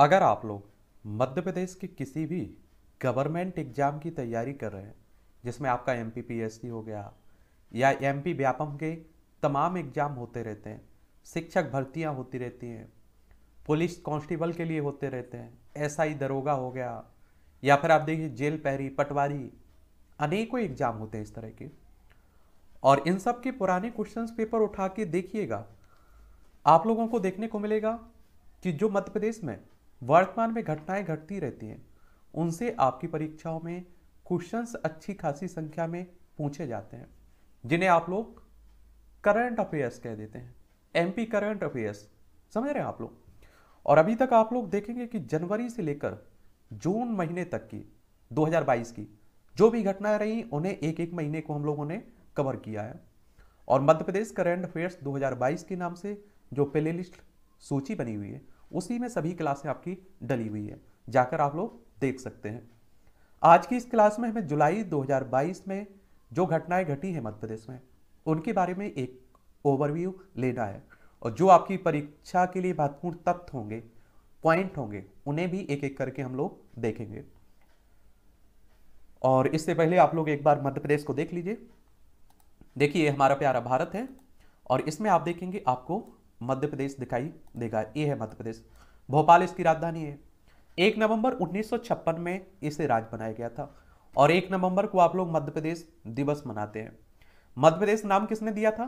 अगर आप लोग मध्य प्रदेश के किसी भी गवर्नमेंट एग्ज़ाम की तैयारी कर रहे हैं जिसमें आपका एम पी हो गया या एम पी व्यापम के तमाम एग्ज़ाम होते रहते हैं शिक्षक भर्तियां होती रहती हैं पुलिस कांस्टेबल के लिए होते रहते हैं एस आई दरोगा हो गया या फिर आप देखिए जेल पहरी पटवारी अनेकों एग्ज़ाम होते हैं इस तरह के और इन सब के पुराने क्वेश्चन पेपर उठा के देखिएगा आप लोगों को देखने को मिलेगा कि जो मध्य प्रदेश में वर्तमान में घटनाएं घटती रहती हैं उनसे आपकी परीक्षाओं में क्वेश्चंस अच्छी खासी संख्या में पूछे जाते हैं जिन्हें आप लोग करंट अफेयर्स कह देते हैं एमपी करंट अफेयर्स समझ रहे हैं आप लोग और अभी तक आप लोग देखेंगे कि जनवरी से लेकर जून महीने तक की 2022 की जो भी घटनाएं रही उन्हें एक एक महीने को हम लोगों ने कवर किया है और मध्य प्रदेश करंट अफेयर्स 2022 के नाम से जो प्ले लिस्ट सूची बनी हुई है उसी में सभी क्लासें आपकी डली हुई है जाकर आप लोग देख सकते हैं आज की इस क्लास में हमें जुलाई 2022 में जो घटनाएं घटी हैं मध्य प्रदेश में उनके बारे में एक ओवरव्यू लेना है और जो आपकी परीक्षा के लिए महत्वपूर्ण तथ्य होंगे पॉइंट होंगे उन्हें भी एक एक करके हम लोग देखेंगे और इससे पहले आप लोग एक बार मध्य प्रदेश को देख लीजिए देखिए हमारा प्यारा भारत है और इसमें आप देखेंगे आपको मध्य प्रदेश दिखाई देगा ये है मध्य प्रदेश भोपाल इसकी राजधानी है एक नवंबर 1956 में इसे राज बनाया गया था और एक नवंबर को आप लोग मध्य प्रदेश दिवस मनाते हैं मध्य प्रदेश नाम किसने दिया था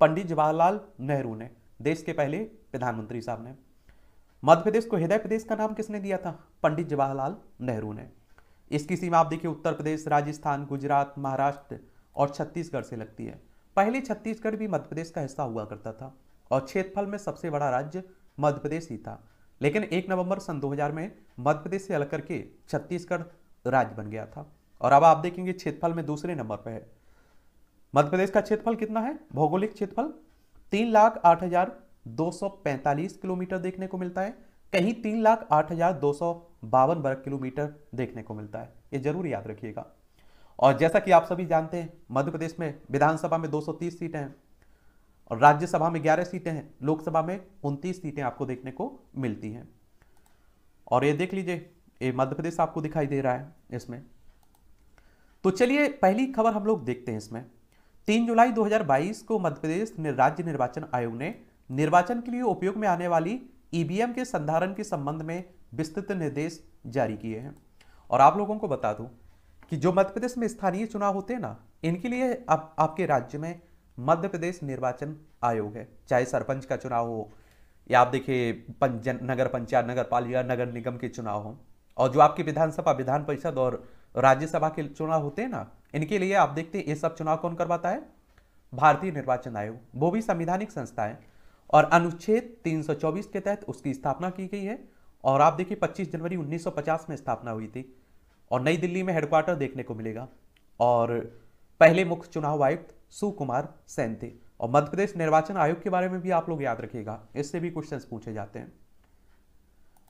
पंडित जवाहरलाल नेहरू ने देश के पहले प्रधानमंत्री साहब ने मध्य प्रदेश को हृदय प्रदेश का नाम किसने दिया था पंडित जवाहरलाल नेहरू ने इसकी सीमा आप देखिए उत्तर प्रदेश राजस्थान गुजरात महाराष्ट्र और छत्तीसगढ़ से लगती है पहले छत्तीसगढ़ भी मध्य प्रदेश का हिस्सा हुआ करता था और क्षेत्रफल में सबसे बड़ा राज्य मध्य प्रदेश ही था लेकिन एक नवंबर सन 2000 में मध्य प्रदेश से अलग करके छत्तीसगढ़ राज्य बन गया था और अब आप देखेंगे क्षेत्रफल में दूसरे नंबर पर है मध्य प्रदेश का क्षेत्रफल कितना है भौगोलिक क्षेत्रफल तीन लाख आठ हजार दो सौ पैंतालीस किलोमीटर देखने को मिलता है कहीं तीन लाख आठ हजार दो सौ बावन वर्ग किलोमीटर देखने को मिलता है ये जरूर याद रखिएगा और जैसा कि आप सभी जानते हैं मध्य प्रदेश में विधानसभा में 230 सीटें हैं और राज्यसभा में 11 सीटें हैं लोकसभा में 29 सीटें आपको देखने को मिलती हैं और ये देख लीजिए ये मध्य प्रदेश आपको दिखाई दे रहा है इसमें तो चलिए पहली खबर हम लोग देखते हैं इसमें तीन जुलाई 2022 को मध्य प्रदेश राज्य निर्वाचन आयोग ने निर्वाचन के लिए उपयोग में आने वाली ईवीएम के संधारण के संबंध में विस्तृत निर्देश जारी किए हैं और आप लोगों को बता दूं कि जो मध्य प्रदेश में स्थानीय चुनाव होते हैं ना इनके लिए आप, आपके राज्य में मध्य प्रदेश निर्वाचन आयोग है चाहे सरपंच का चुनाव हो या आप देखिए नगर पंचायत नगर पालिका नगर निगम के चुनाव हो और जो आपके विधानसभा विधान परिषद और राज्यसभा के चुनाव होते हैं ना इनके लिए आप देखते हैं ये सब चुनाव कौन करवाता है भारतीय निर्वाचन आयोग वो भी संविधानिक संस्था है और अनुच्छेद 324 के तहत उसकी स्थापना की गई है और आप देखिए 25 जनवरी 1950 में स्थापना हुई थी और नई दिल्ली में हेडक्वार्टर देखने को मिलेगा और पहले मुख्य चुनाव आयुक्त सुकुमार सेन थे और मध्य प्रदेश निर्वाचन आयोग के बारे में भी आप लोग याद रखिएगा इससे भी क्वेश्चन पूछे जाते हैं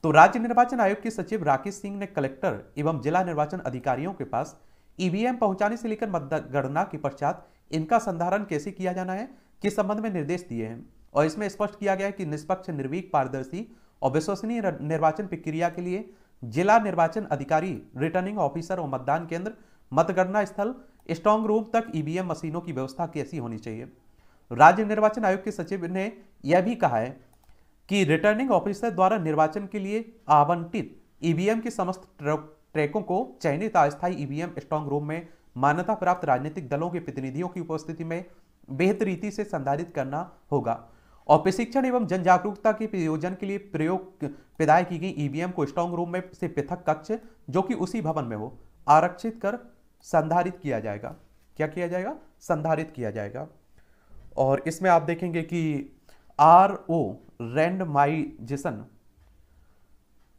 तो राज्य निर्वाचन आयोग के सचिव राकेश सिंह ने कलेक्टर एवं जिला निर्वाचन अधिकारियों के पास ईवीएम e पहुंचाने से लेकर मतगणना के पश्चात इनका संधारण कैसे किया जाना है के संबंध में निर्देश दिए हैं और इसमें स्पष्ट किया गया है कि निष्पक्ष निर्वीक पारदर्शी और विश्वसनीय निर्वाचन प्रक्रिया के लिए जिला निर्वाचन अधिकारी रिटर्निंग ऑफिसर और मतदान केंद्र मतगणना स्थल स्ट्रांग रूम तक ईवीएम मशीनों की व्यवस्था कैसी होनी चाहिए राज्य निर्वाचन आयोग के सचिव ने यह भी कहा है कि रिटर्निंग ऑफिसर द्वारा निर्वाचन के लिए आवंटित ईवीएम के समस्त ट्रैकों को चयनित अस्थायी ईवीएम स्ट्रांग रूम में मान्यता प्राप्त राजनीतिक दलों के प्रतिनिधियों की उपस्थिति में बेहतर रीति से संधारित करना होगा और प्रशिक्षण एवं जन जागरूकता के प्रयोजन के लिए प्रयोग पैदा की गई ईवीएम को स्ट्रांग रूम में से पृथक कक्ष जो कि उसी भवन में हो आरक्षित कर संधारित किया जाएगा क्या किया जाएगा संधारित किया जाएगा और इसमें आप देखेंगे कि आर ओ रेंडमाइजेशन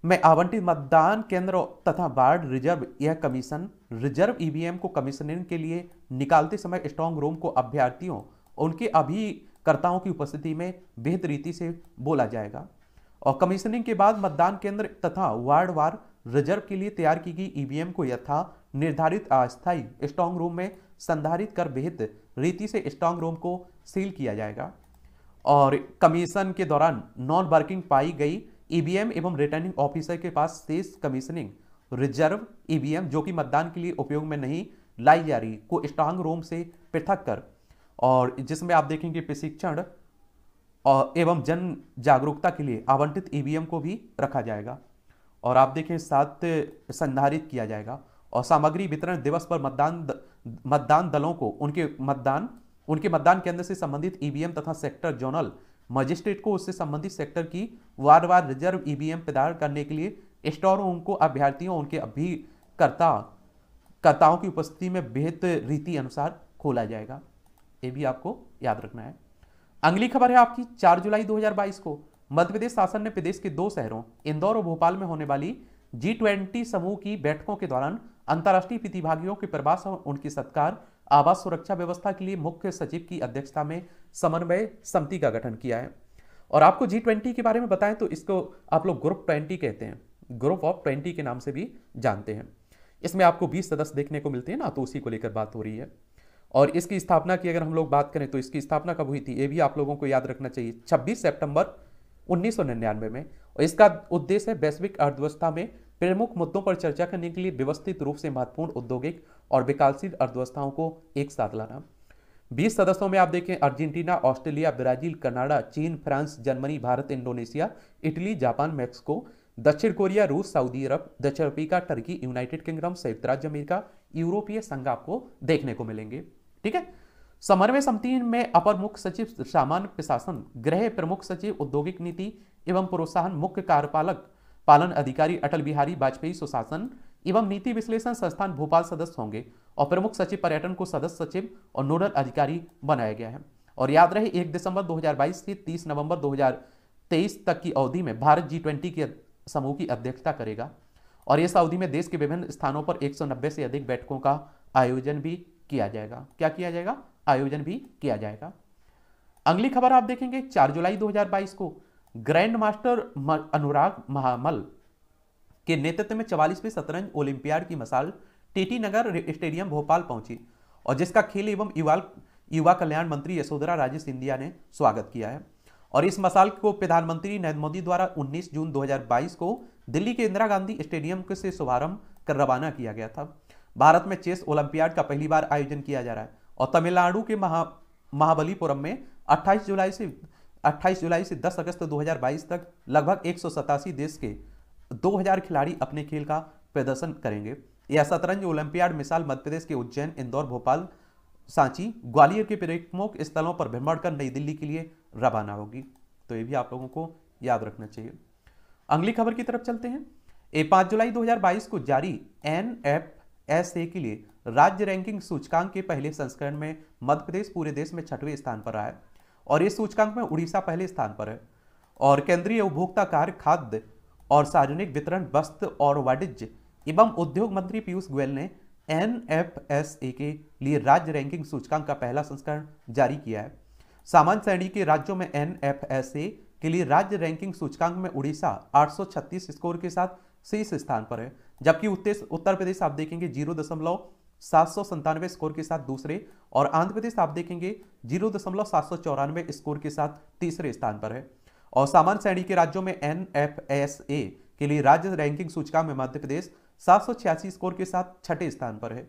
में आवंटित मतदान केंद्र तथा वार्ड रिजर्व यह कमीशन रिजर्व ईवीएम को कमीशनिंग के लिए निकालते समय स्ट्रांग रूम को अभ्यर्थियों उनके अभिकर्ताओं की उपस्थिति में बेहद रीति से बोला जाएगा और कमीशनिंग के बाद मतदान केंद्र तथा वार्ड वार्ड रिजर्व के लिए तैयार की गई ईवीएम को यथा निर्धारित अस्थायी स्ट्रांग रूम में संधारित कर विहित रीति से स्ट्रांग रूम को सील किया जाएगा और कमीशन के दौरान नॉन वर्किंग पाई गई ईवीएम एवं रिटर्निंग ऑफिसर के पास शेष कमीशनिंग रिजर्व ईवीएम जो कि मतदान के लिए उपयोग में नहीं लाई जा रही को स्ट्रांग रूम से पृथक कर और जिसमें आप देखेंगे प्रशिक्षण और एवं जन जागरूकता के लिए आवंटित ईवीएम को भी रखा जाएगा और आप देखें साथ संधारित किया जाएगा और सामग्री वितरण दिवस पर मतदान मतदान दलों को उनके मतदान उनके मतदान केंद्र से संबंधित ईवीएम तथा सेक्टर जोनल मजिस्ट्रेट को उससे संबंधित सेक्टर की वार वार रिजर्व ईवीएम प्रदान करने के लिए स्टोर उनको अभ्यर्थियों उनके अभिकर्ता कर्ताओं की उपस्थिति में बेहद रीति अनुसार खोला जाएगा ये भी आपको याद रखना है अगली खबर है आपकी 4 जुलाई 2022 को मध्य प्रदेश शासन ने प्रदेश के दो शहरों इंदौर और भोपाल में होने वाली जी ट्वेंटी समूह की बैठकों के दौरान अंतर्राष्ट्रीय प्रतिभागियों के प्रवास और उनकी सत्कार आवास सुरक्षा व्यवस्था के लिए मुख्य सचिव की अध्यक्षता में समन्वय समिति का गठन किया है और आपको जी ट्वेंटी के बारे में बताएं तो इसको आप लोग ग्रुप ट्वेंटी कहते हैं ग्रुप ऑफ ट्वेंटी के नाम से भी जानते हैं इसमें आपको बीस सदस्य देखने को मिलते हैं ना तो उसी को लेकर बात हो रही है और इसकी स्थापना की अगर हम लोग बात करें तो इसकी स्थापना कब हुई थी ये भी आप लोगों को याद रखना चाहिए छब्बीस सेप्टेम्बर उन्नीस में और इसका उद्देश्य है वैश्विक अर्थव्यवस्था में प्रमुख मुद्दों पर चर्चा करने के लिए व्यवस्थित रूप से महत्वपूर्ण औद्योगिक और विकासशील अर्थव्यवस्थाओं को एक साथ लाना 20 सदस्यों में आप देखें अर्जेंटीना ऑस्ट्रेलिया ब्राजील कनाडा चीन France Germany Bharat Indonesia Italy Japan Mexico दक्षिण कोरिया रूस सऊदी अरब दक्षिण अफ्रीका टर्की यूनाइटेड किंगडम संयुक्त राज्य अमेरिका यूरोपीय संघ आपको देखने को मिलेंगे ठीक है समन्वय समिति में अपर मुख्य सचिव सामान्य प्रशासन गृह प्रमुख सचिव औद्योगिक नीति एवं प्रोत्साहन मुख्य कार्यपालक पालन अधिकारी अटल बिहारी वाजपेयी सुशासन एवं नीति विश्लेषण संस्थान भोपाल सदस्य होंगे और प्रमुख सचिव पर्यटन को सदस्य सचिव और नोडल अधिकारी बनाया गया है और याद रहे एक दिसंबर 2022 से 30 नवंबर 2023 तक की अवधि में भारत जी ट्वेंटी के समूह की अध्यक्षता करेगा और इस अवधि में देश के विभिन्न स्थानों पर 190 से अधिक बैठकों का आयोजन भी किया जाएगा क्या किया जाएगा आयोजन भी किया जाएगा अगली खबर आप देखेंगे 4 जुलाई 2022 को ग्रैंड मास्टर अनुराग महामल के नेतृत्व में चवालीसवें शतरंज ओलंपियाड की मसाल टीटी नगर स्टेडियम भोपाल पहुंची और जिसका खेल एवं युवा युवा कल्याण मंत्री यशोधरा राजे सिंधिया ने स्वागत किया है और इस मसाल को प्रधानमंत्री नरेंद्र मोदी द्वारा 19 जून 2022 को दिल्ली के इंदिरा गांधी स्टेडियम से शुभारंभ कर रवाना किया गया था भारत में चेस ओलंपियाड का पहली बार आयोजन किया जा रहा है और तमिलनाडु के महा महाबलीपुरम में 28 जुलाई से 28 जुलाई से 10 अगस्त 2022 तक लगभग एक देश के 2000 खिलाड़ी अपने खेल का प्रदर्शन करेंगे यह शतरंज ओलंपियाड मिसाल मध्य प्रदेश के उज्जैन इंदौर भोपाल सांची ग्वालियर के प्रमुख स्थलों पर भ्रमण कर नई दिल्ली के लिए रवाना होगी तो ये भी आप लोगों को याद रखना चाहिए अगली खबर की तरफ चलते हैं ए पाँच जुलाई 2022 को जारी एन एफ एस ए के लिए राज्य रैंकिंग सूचकांक के पहले संस्करण में मध्य प्रदेश पूरे देश में छठवें स्थान पर रहा है और इस सूचकांक में उड़ीसा पहले स्थान पर है और केंद्रीय उपभोक्ता कार्य खाद्य और सार्वजनिक वितरण वस्त्र और वाणिज्य एवं उद्योग मंत्री पीयूष गोयल ने एन के लिए राज्य रैंकिंग सूचकांक का पहला संस्करण जारी किया है सामान्य श्रेणी के राज्यों में एन के लिए राज्य रैंकिंग सूचकांक में उड़ीसा 836 स्कोर के साथ शीर्ष स्थान पर है जबकि उत्तर प्रदेश आप देखेंगे जीरो दशमलव सात स्कोर के साथ दूसरे और आंध्र प्रदेश आप देखेंगे जीरो दशमलव सात सौ चौरानवे स्कोर के साथ तीसरे स्थान पर है और सामान्य श्रेणी के राज्यों में एन एफ एस ए के लिए राज्य रैंकिंग सूचकांक में मध्य प्रदेश सात सौ छियासी स्कोर के साथ छठे स्थान पर है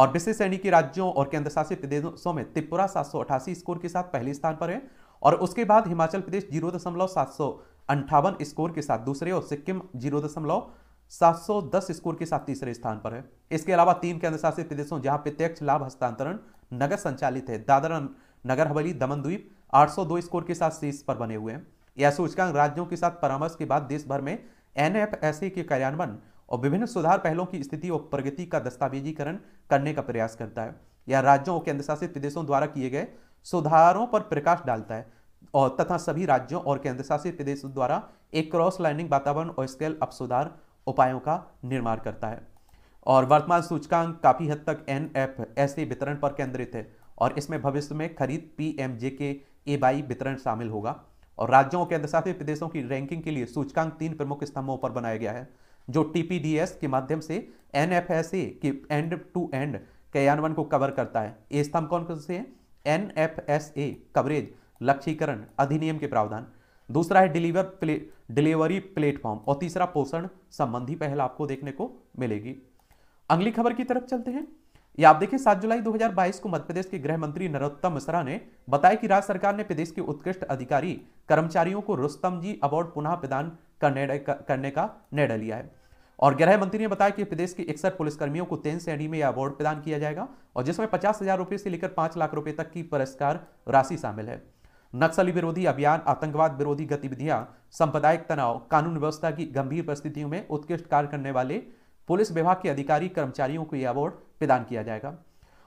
और विशेष श्रेणी के राज्यों और केंद्रशासित प्रदेशों में त्रिपुरा सात सौ अठासी स्कोर के साथ पहले स्थान पर है और उसके बाद हिमाचल प्रदेश जीरो दशमलव सात सौ अंठावन स्कोर के साथ दूसरे और सिक्किम जीरो दशमलव 710 स्कोर के साथ तीसरे स्थान पर है इसके अलावा तीन केंद्र शासित प्रदेशों जहां प्रत्यक्ष लाभ हस्तांतरण नगर संचालित है दादर नगर हवेली दमन द्वीप 802 स्कोर के साथ शीर्ष पर बने हुए हैं यह सूचकांक राज्यों के साथ परामर्श के बाद देश भर में एन के कार्यान्वयन और विभिन्न सुधार पहलों की स्थिति और प्रगति का दस्तावेजीकरण करने का प्रयास करता है यह राज्यों और केंद्रशासित प्रदेशों द्वारा किए गए सुधारों पर प्रकाश डालता है और तथा सभी राज्यों और केंद्रशासित प्रदेशों द्वारा एक क्रॉस लाइनिंग वातावरण और स्केल अप सुधार उपायों का निर्माण करता है और वर्तमान सूचकांक काफ़ी हद तक एन एफ ए वितरण पर केंद्रित है और इसमें भविष्य में खरीद पी एम जे के ए बाई वितरण शामिल होगा और राज्यों और केंद्र शासित प्रदेशों की रैंकिंग के लिए सूचकांक तीन प्रमुख स्तंभों पर बनाया गया है जो टी पी डी एस के माध्यम से एन एफ एस ए के एंड टू एंड क्रियान्वयन को कवर करता है ये स्तंभ कौन कौन से हैं N F S A coverage लक्ष्यीकरण अधिनियम के प्रावधान दूसरा है डिलीवर प्ले डिलीवरी प्लेटफॉर्म और तीसरा पोषण संबंधी पहल आपको देखने को मिलेगी अगली खबर की तरफ चलते हैं ये आप देखिए सात जुलाई 2022 को मध्य प्रदेश के गृह मंत्री नरोत्तम मिश्रा ने बताया कि राज्य सरकार ने प्रदेश के उत्कृष्ट अधिकारी कर्मचारियों को रुस्तम जी अवार्ड पुनः प्रदान करने का निर्णय लिया है और गृह मंत्री ने बताया कि प्रदेश के इकसठ पुलिसकर्मियों को तेन श्रेणी में यह अवार्ड प्रदान किया जाएगा और जिसमें पचास हजार रुपये से लेकर पांच लाख रुपए तक की पुरस्कार राशि शामिल है नक्सली विरोधी अभियान आतंकवाद विरोधी गतिविधियां संप्रदायिक तनाव कानून व्यवस्था की गंभीर परिस्थितियों में उत्कृष्ट कार्य करने वाले पुलिस विभाग के अधिकारी कर्मचारियों को यह अवार्ड प्रदान किया जाएगा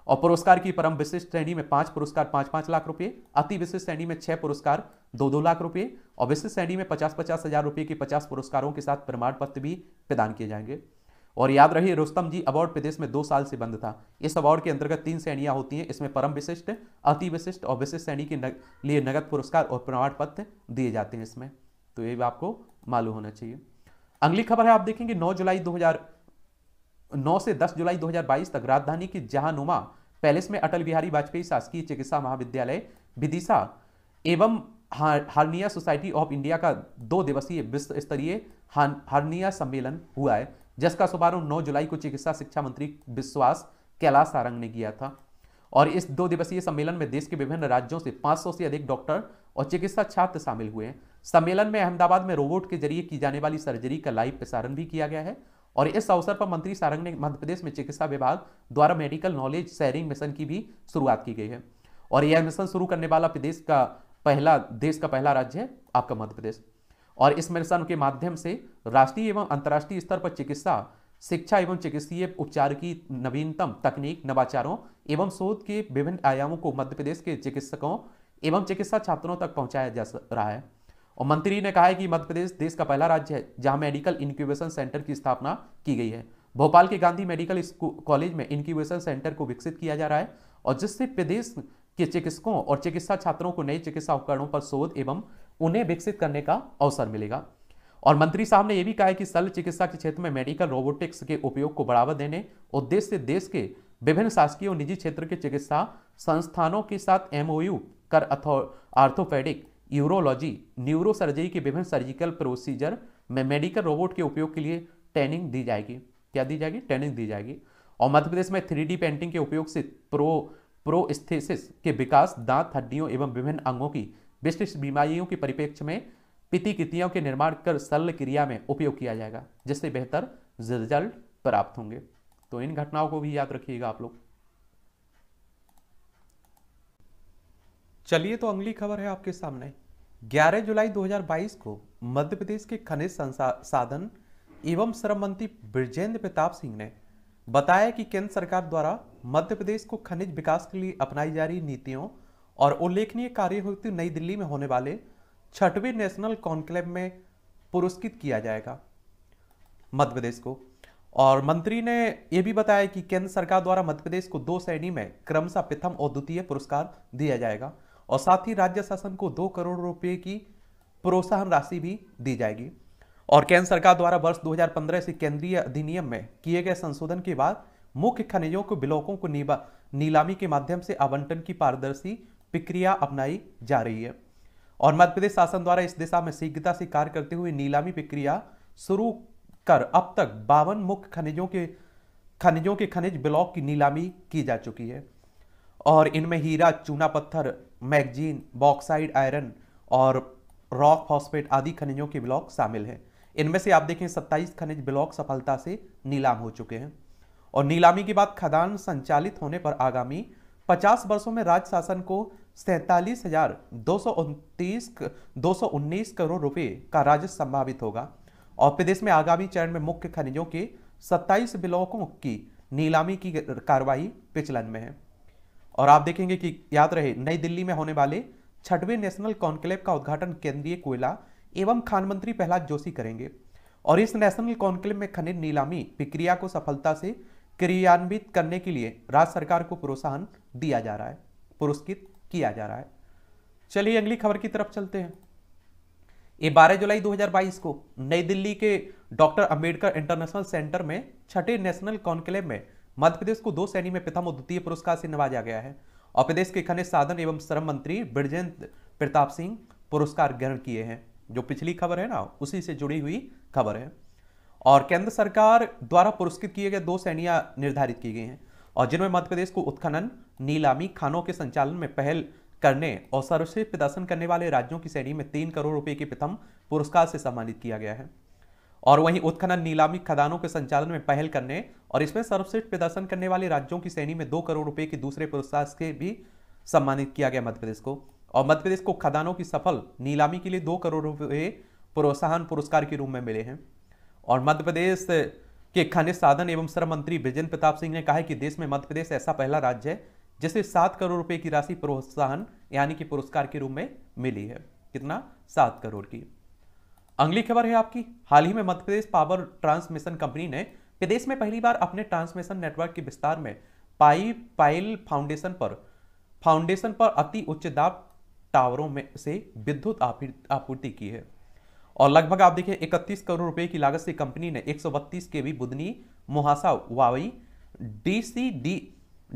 और पुरस्कार की परम विशिष्ट श्रेणी में पांच पुरस्कार पांच पांच लाख रुपए अति विशिष्ट श्रेणी में छह पुरस्कार दो दो लाख रुपए और विशिष्ट श्रेणी में पचास पचास हजार रुपए के पचास पुरस्कारों के साथ प्रमाण पत्र भी प्रदान किए जाएंगे और याद रखिए रुस्तम जी अवार्ड प्रदेश में दो साल से बंद था इस अवार्ड के अंतर्गत तीन श्रेणियां होती हैं इसमें परम विशिष्ट अति विशिष्ट और विशिष्ट श्रेणी के नग, लिए नगद पुरस्कार और प्रमाण पत्र दिए जाते हैं इसमें तो ये भी आपको मालूम होना चाहिए अगली खबर है आप देखेंगे नौ जुलाई दो से दस जुलाई दो तक राजधानी की जहानुमा पैलेस में अटल बिहारी वाजपेयी शासकीय चिकित्सा महाविद्यालय विदिशा एवं हार्निया सोसाइटी ऑफ इंडिया का दो दिवसीय विश्व स्तरीय हार्निया सम्मेलन हुआ है जिसका शुभारंभ नौ जुलाई को चिकित्सा शिक्षा मंत्री विश्वास कैलाश सारंग ने किया था और इस दो दिवसीय सम्मेलन में देश के विभिन्न राज्यों से 500 से अधिक डॉक्टर और चिकित्सा छात्र शामिल हुए हैं सम्मेलन में अहमदाबाद में रोबोट के जरिए की जाने वाली सर्जरी का लाइव प्रसारण भी किया गया है और इस अवसर पर मंत्री सारंग ने मध्य प्रदेश में चिकित्सा विभाग द्वारा मेडिकल नॉलेज शेयरिंग मिशन की भी शुरुआत की गई है और यह मिशन शुरू करने वाला प्रदेश का पहला देश का पहला राज्य है आपका मध्य प्रदेश और इस मिशन के माध्यम से राष्ट्रीय एवं अंतर्राष्ट्रीय स्तर पर चिकित्सा शिक्षा एवं चिकित्सीय उपचार की नवीनतम तकनीक नवाचारों एवं शोध के विभिन्न आयामों को मध्य प्रदेश के चिकित्सकों एवं चिकित्सा छात्रों तक पहुंचाया जा रहा है और मंत्री ने कहा है कि मध्य प्रदेश देश का पहला राज्य है जहां मेडिकल इंक्यूबेशन सेंटर की स्थापना की गई है भोपाल के गांधी मेडिकल कॉलेज में इंक्यूबेशन सेंटर को विकसित किया जा रहा है और जिससे प्रदेश के चिकित्सकों और चिकित्सा छात्रों को नए चिकित्सा उपकरणों पर शोध एवं उन्हें विकसित करने का अवसर मिलेगा और मंत्री साहब ने यह भी कहा है कि शल्य चिकित्सा के क्षेत्र में मेडिकल रोबोटिक्स के उपयोग को बढ़ावा देने उद्देश्य से देश के विभिन्न शासकीय और निजी क्षेत्र के चिकित्सा संस्थानों के साथ एमओयू कर आर्थोपेडिक यूरोलॉजी न्यूरोसर्जरी के विभिन्न सर्जिकल प्रोसीजर में मेडिकल रोबोट के उपयोग के लिए ट्रेनिंग दी जाएगी क्या दी जाएगी ट्रेनिंग दी जाएगी और मध्य प्रदेश में थ्री पेंटिंग के उपयोग से प्रो प्रोस्थेसिस के विकास दांत हड्डियों एवं विभिन्न अंगों की विशिष्ट बीमारियों के परिपेक्ष में पितिकृतियों के निर्माण कर सरल क्रिया में उपयोग किया जाएगा जिससे बेहतर रिजल्ट प्राप्त होंगे तो इन घटनाओं को भी याद रखिएगा आप लोग चलिए तो अगली खबर है आपके सामने 11 जुलाई 2022 को मध्य प्रदेश के खनिज साधन एवं श्रम मंत्री ब्रजेंद्र प्रताप सिंह ने बताया कि केंद्र सरकार द्वारा मध्य प्रदेश को खनिज विकास के लिए अपनाई जा रही नीतियों और उल्लेखनीय कार्य हेतु नई दिल्ली में होने वाले छठवें नेशनल कॉन्क्लेव में पुरस्कृत किया जाएगा मध्य प्रदेश को और मंत्री ने यह भी बताया कि केंद्र सरकार द्वारा मध्य प्रदेश को दो श्रेणी में क्रमशः प्रथम और द्वितीय पुरस्कार दिया जाएगा और साथ ही राज्य शासन को दो करोड़ रुपए की प्रोत्साहन राशि भी दी जाएगी और केंद्र सरकार द्वारा वर्ष 2015 से केंद्रीय अधिनियम में किए गए संशोधन के बाद मुख्य खनिजों के ब्लॉकों को नीलामी के माध्यम से आवंटन की पारदर्शी प्रक्रिया अपनाई जा रही है और मध्य प्रदेश शासन द्वारा इस दिशा में शीघ्रता से कार्य करते हुए नीलामी प्रक्रिया शुरू कर अब तक बावन मुख्य खनिजों के खनिजों के खनिज ब्लॉक की नीलामी की जा चुकी है और इनमें हीरा चूना पत्थर मैगजीन बॉक्साइड आयरन और रॉक फॉस्फेट आदि खनिजों के ब्लॉक शामिल हैं इनमें से आप देखें 27 खनिज ब्लॉक सफलता से नीलाम हो चुके हैं और नीलामी के बाद खदान संचालित होने पर आगामी 50 वर्षों में राज्य शासन को सैंतालीस हजार दो सौ उनतीस दो सौ उन्नीस करोड़ रुपए का राजस्व संभावित होगा और प्रदेश में आगामी चरण में मुख्य खनिजों के सत्ताईस ब्लॉकों की नीलामी की कार्रवाई पिछलन में है और आप देखेंगे कि याद रहे नई दिल्ली में होने वाले छठवें नेशनल कॉन्क्लेव का उद्घाटन केंद्रीय कोयला एवं खान मंत्री प्रहलाद जोशी करेंगे और इस नेशनल कॉन्क्लेव में खनिज नीलामी प्रक्रिया को सफलता से क्रियान्वित करने के लिए राज्य सरकार को प्रोत्साहन दिया जा रहा है पुरस्कृत किया जा रहा है चलिए अगली खबर की तरफ चलते हैं ये बारह जुलाई 2022 को नई दिल्ली के डॉक्टर अंबेडकर इंटरनेशनल सेंटर में छठे नेशनल कॉन्क्लेव में मध्य प्रदेश को दो श्रेणी में प्रथम और द्वितीय पुरस्कार से नवाजा गया है और प्रदेश के खनिज साधन एवं श्रम मंत्री ब्रजेंद्र प्रताप सिंह पुरस्कार ग्रहण किए हैं जो पिछली खबर है ना उसी से जुड़ी हुई खबर है और केंद्र सरकार द्वारा पुरस्कृत किए गए दो श्रेणियां निर्धारित की गई हैं और जिनमें मध्य प्रदेश को उत्खनन नीलामी खानों के संचालन में पहल करने और सर्वश्रेष्ठ प्रदर्शन करने वाले राज्यों की श्रेणी में तीन करोड़ रुपए के प्रथम पुरस्कार से सम्मानित किया गया है और वहीं उत्खनन नीलामी खदानों के संचालन में पहल करने और इसमें सर्वश्रेष्ठ प्रदर्शन करने वाले राज्यों की श्रेणी में दो करोड़ रुपए के दूसरे पुरस्कार से भी सम्मानित किया गया मध्य प्रदेश को और मध्य प्रदेश को खदानों की सफल नीलामी के लिए दो करोड़ रुपए प्रोत्साहन पुरस्कार के रूप में मिले हैं और मध्य प्रदेश कि खनिज साधन एवं श्रम मंत्री ब्रिजेंद्र प्रताप सिंह ने कहा है कि देश में मध्य प्रदेश ऐसा पहला राज्य है जिसे सात करोड़ रुपए की राशि प्रोत्साहन यानी कि पुरस्कार के रूप में मिली है कितना सात करोड़ की अगली खबर है आपकी हाल ही में Madhya Pradesh power transmission company ने प्रदेश में पहली बार अपने ट्रांसमिशन नेटवर्क के विस्तार में पाई पाइल फाउंडेशन पर फाउंडेशन पर अति उच्च दाब टावरों में से विद्युत आपूर्ति की है और लगभग आप देखें इकतीस करोड़ रुपए की लागत से कंपनी ने एक सौ बत्तीस के वी बुदनी मुहासा वावी D C D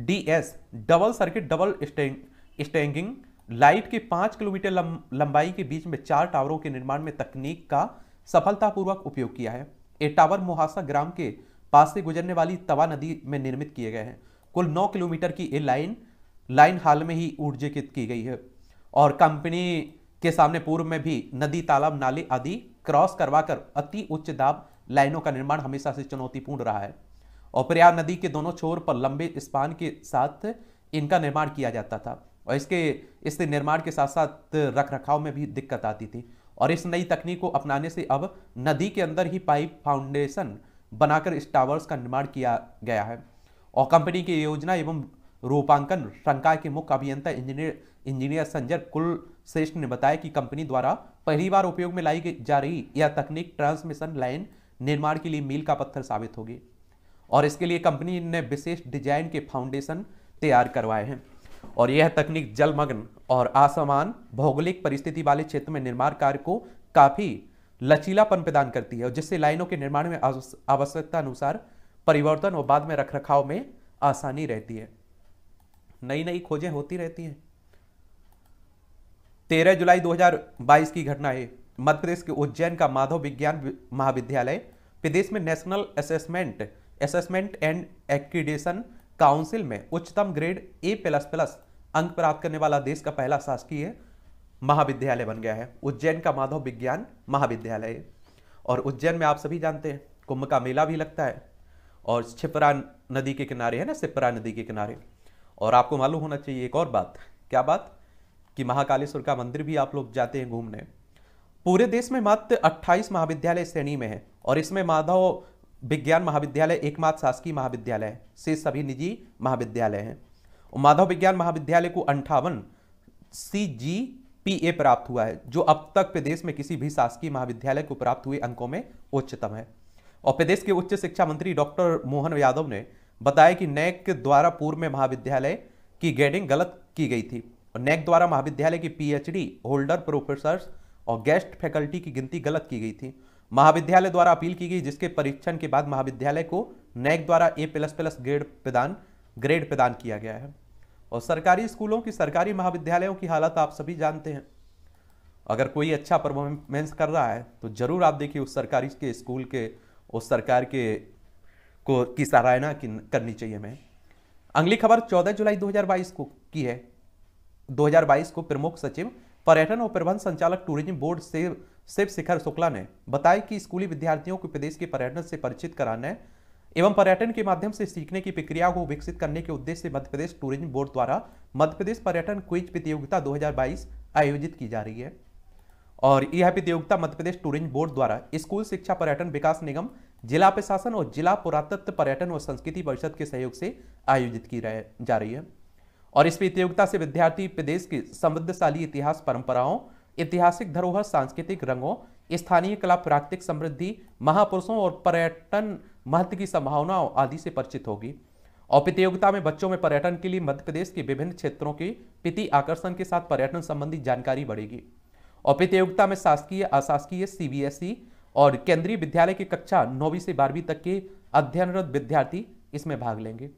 D S double circuit double stringing light के पाँच किलोमीटर लम, लंबाई के बीच में चार टावरों के निर्माण में तकनीक का सफलतापूर्वक उपयोग किया है ये टावर मुहासा ग्राम के पास से गुजरने वाली तवा नदी में निर्मित किए गए हैं कुल नौ किलोमीटर की ये लाइन लाइन हाल में ही ऊर्जित की गई है और कंपनी के सामने पूर्व में भी नदी तालाब नाले आदि क्रॉस करवाकर अति उच्च दाब लाइनों का निर्माण हमेशा से चुनौतीपूर्ण रहा है और प्रयाग नदी के दोनों छोर पर लंबे स्पान के साथ इनका निर्माण किया जाता था और इसके इस निर्माण के साथ साथ रख रखाव में भी दिक्कत आती थी और इस नई तकनीक को अपनाने से अब नदी के अंदर ही पाइप फाउंडेशन बनाकर इस टावर्स का निर्माण किया गया है और कंपनी की योजना एवं रूपांकन संकाय के मुख्य अभियंता इंजीनियर इंजीनियर संजय कुल श्रेष्ठ ने बताया कि कंपनी द्वारा पहली बार उपयोग में लाई जा रही यह तकनीक ट्रांसमिशन लाइन निर्माण के लिए मील का पत्थर साबित होगी और इसके लिए कंपनी ने विशेष डिजाइन के फाउंडेशन तैयार करवाए हैं और यह तकनीक जलमग्न और असमान भौगोलिक परिस्थिति वाले क्षेत्र में निर्माण कार्य को काफ़ी लचीलापन प्रदान करती है जिससे लाइनों के निर्माण में आवश्यकता अनुसार परिवर्तन और बाद में रखरखाव में आसानी रहती है नई नई खोजें होती रहती हैं तेरह जुलाई 2022 की घटना है मध्य प्रदेश के उज्जैन का माधव विज्ञान महाविद्यालय प्रदेश में national assessment assessment and accreditation council में उच्चतम ग्रेड ए प्लस प्लस अंक प्राप्त करने वाला देश का पहला शासकीय महाविद्यालय बन गया है उज्जैन का माधव विज्ञान महाविद्यालय और उज्जैन में आप सभी जानते हैं कुंभ का मेला भी लगता है और छिपरा नदी के किनारे है ना सिपरा नदी के किनारे और आपको मालूम होना चाहिए एक और बात क्या बात कि महाकालेश्वर का मंदिर भी आप लोग जाते हैं घूमने पूरे देश में मात्र 28 महाविद्यालय श्रेणी में है और इसमें माधव विज्ञान महाविद्यालय एकमात्र शासकीय महाविद्यालय है से सभी निजी महाविद्यालय हैं माधव विज्ञान महाविद्यालय को अंठावन सी जी पी ए प्राप्त हुआ है जो अब तक प्रदेश में किसी भी शासकीय महाविद्यालय को प्राप्त हुए अंकों में उच्चतम है और प्रदेश के उच्च शिक्षा मंत्री डॉक्टर मोहन यादव ने बताया कि नैक द्वारा पूर्व में महाविद्यालय की ग्रेडिंग गलत की गई थी और नैक द्वारा महाविद्यालय की पीएचडी होल्डर प्रोफेसर्स और गेस्ट फैकल्टी की गिनती गलत की गई थी महाविद्यालय द्वारा अपील की गई जिसके परीक्षण के बाद महाविद्यालय को नैक द्वारा ए प्लस प्लस ग्रेड प्रदान ग्रेड प्रदान किया गया है और सरकारी स्कूलों की सरकारी महाविद्यालयों की हालत आप सभी जानते हैं अगर कोई अच्छा परफॉर्मेंस कर रहा है तो ज़रूर आप देखिए उस सरकारी के स्कूल के उस सरकार के को की सराहना करनी चाहिए हमें अगली खबर 14 जुलाई 2022 को की है 2022 को प्रमुख सचिव पर्यटन और प्रबंध संचालक टूरिज्म बोर्ड से शिव शिखर शुक्ला ने बताया कि स्कूली विद्यार्थियों को प्रदेश के पर्यटन से परिचित कराने एवं पर्यटन के माध्यम से सीखने की प्रक्रिया को विकसित करने के उद्देश्य से मध्य प्रदेश टूरिज्म बोर्ड द्वारा मध्य प्रदेश पर्यटन क्विज प्रतियोगिता 2022 आयोजित की जा रही है और यह प्रतियोगिता मध्य प्रदेश टूरिज्म बोर्ड द्वारा स्कूल शिक्षा पर्यटन विकास निगम जिला प्रशासन और जिला पुरातत्व पर्यटन और संस्कृति परिषद के सहयोग से आयोजित की जा रही है और इस प्रतियोगिता से विद्यार्थी प्रदेश की समृद्धशाली इतिहास परंपराओं ऐतिहासिक धरोहर सांस्कृतिक रंगों स्थानीय कला प्राकृतिक समृद्धि महापुरुषों और पर्यटन महत्व की संभावनाओं आदि से परिचित होगी और प्रतियोगिता में बच्चों में पर्यटन के लिए मध्य प्रदेश के विभिन्न क्षेत्रों के प्रति आकर्षण के साथ पर्यटन संबंधी जानकारी बढ़ेगी और प्रतियोगिता में शासकीय अशासकीय सीबीएसई और केंद्रीय विद्यालय की कक्षा नौवीं से बारहवीं तक के अध्ययनरत विद्यार्थी इसमें भाग लेंगे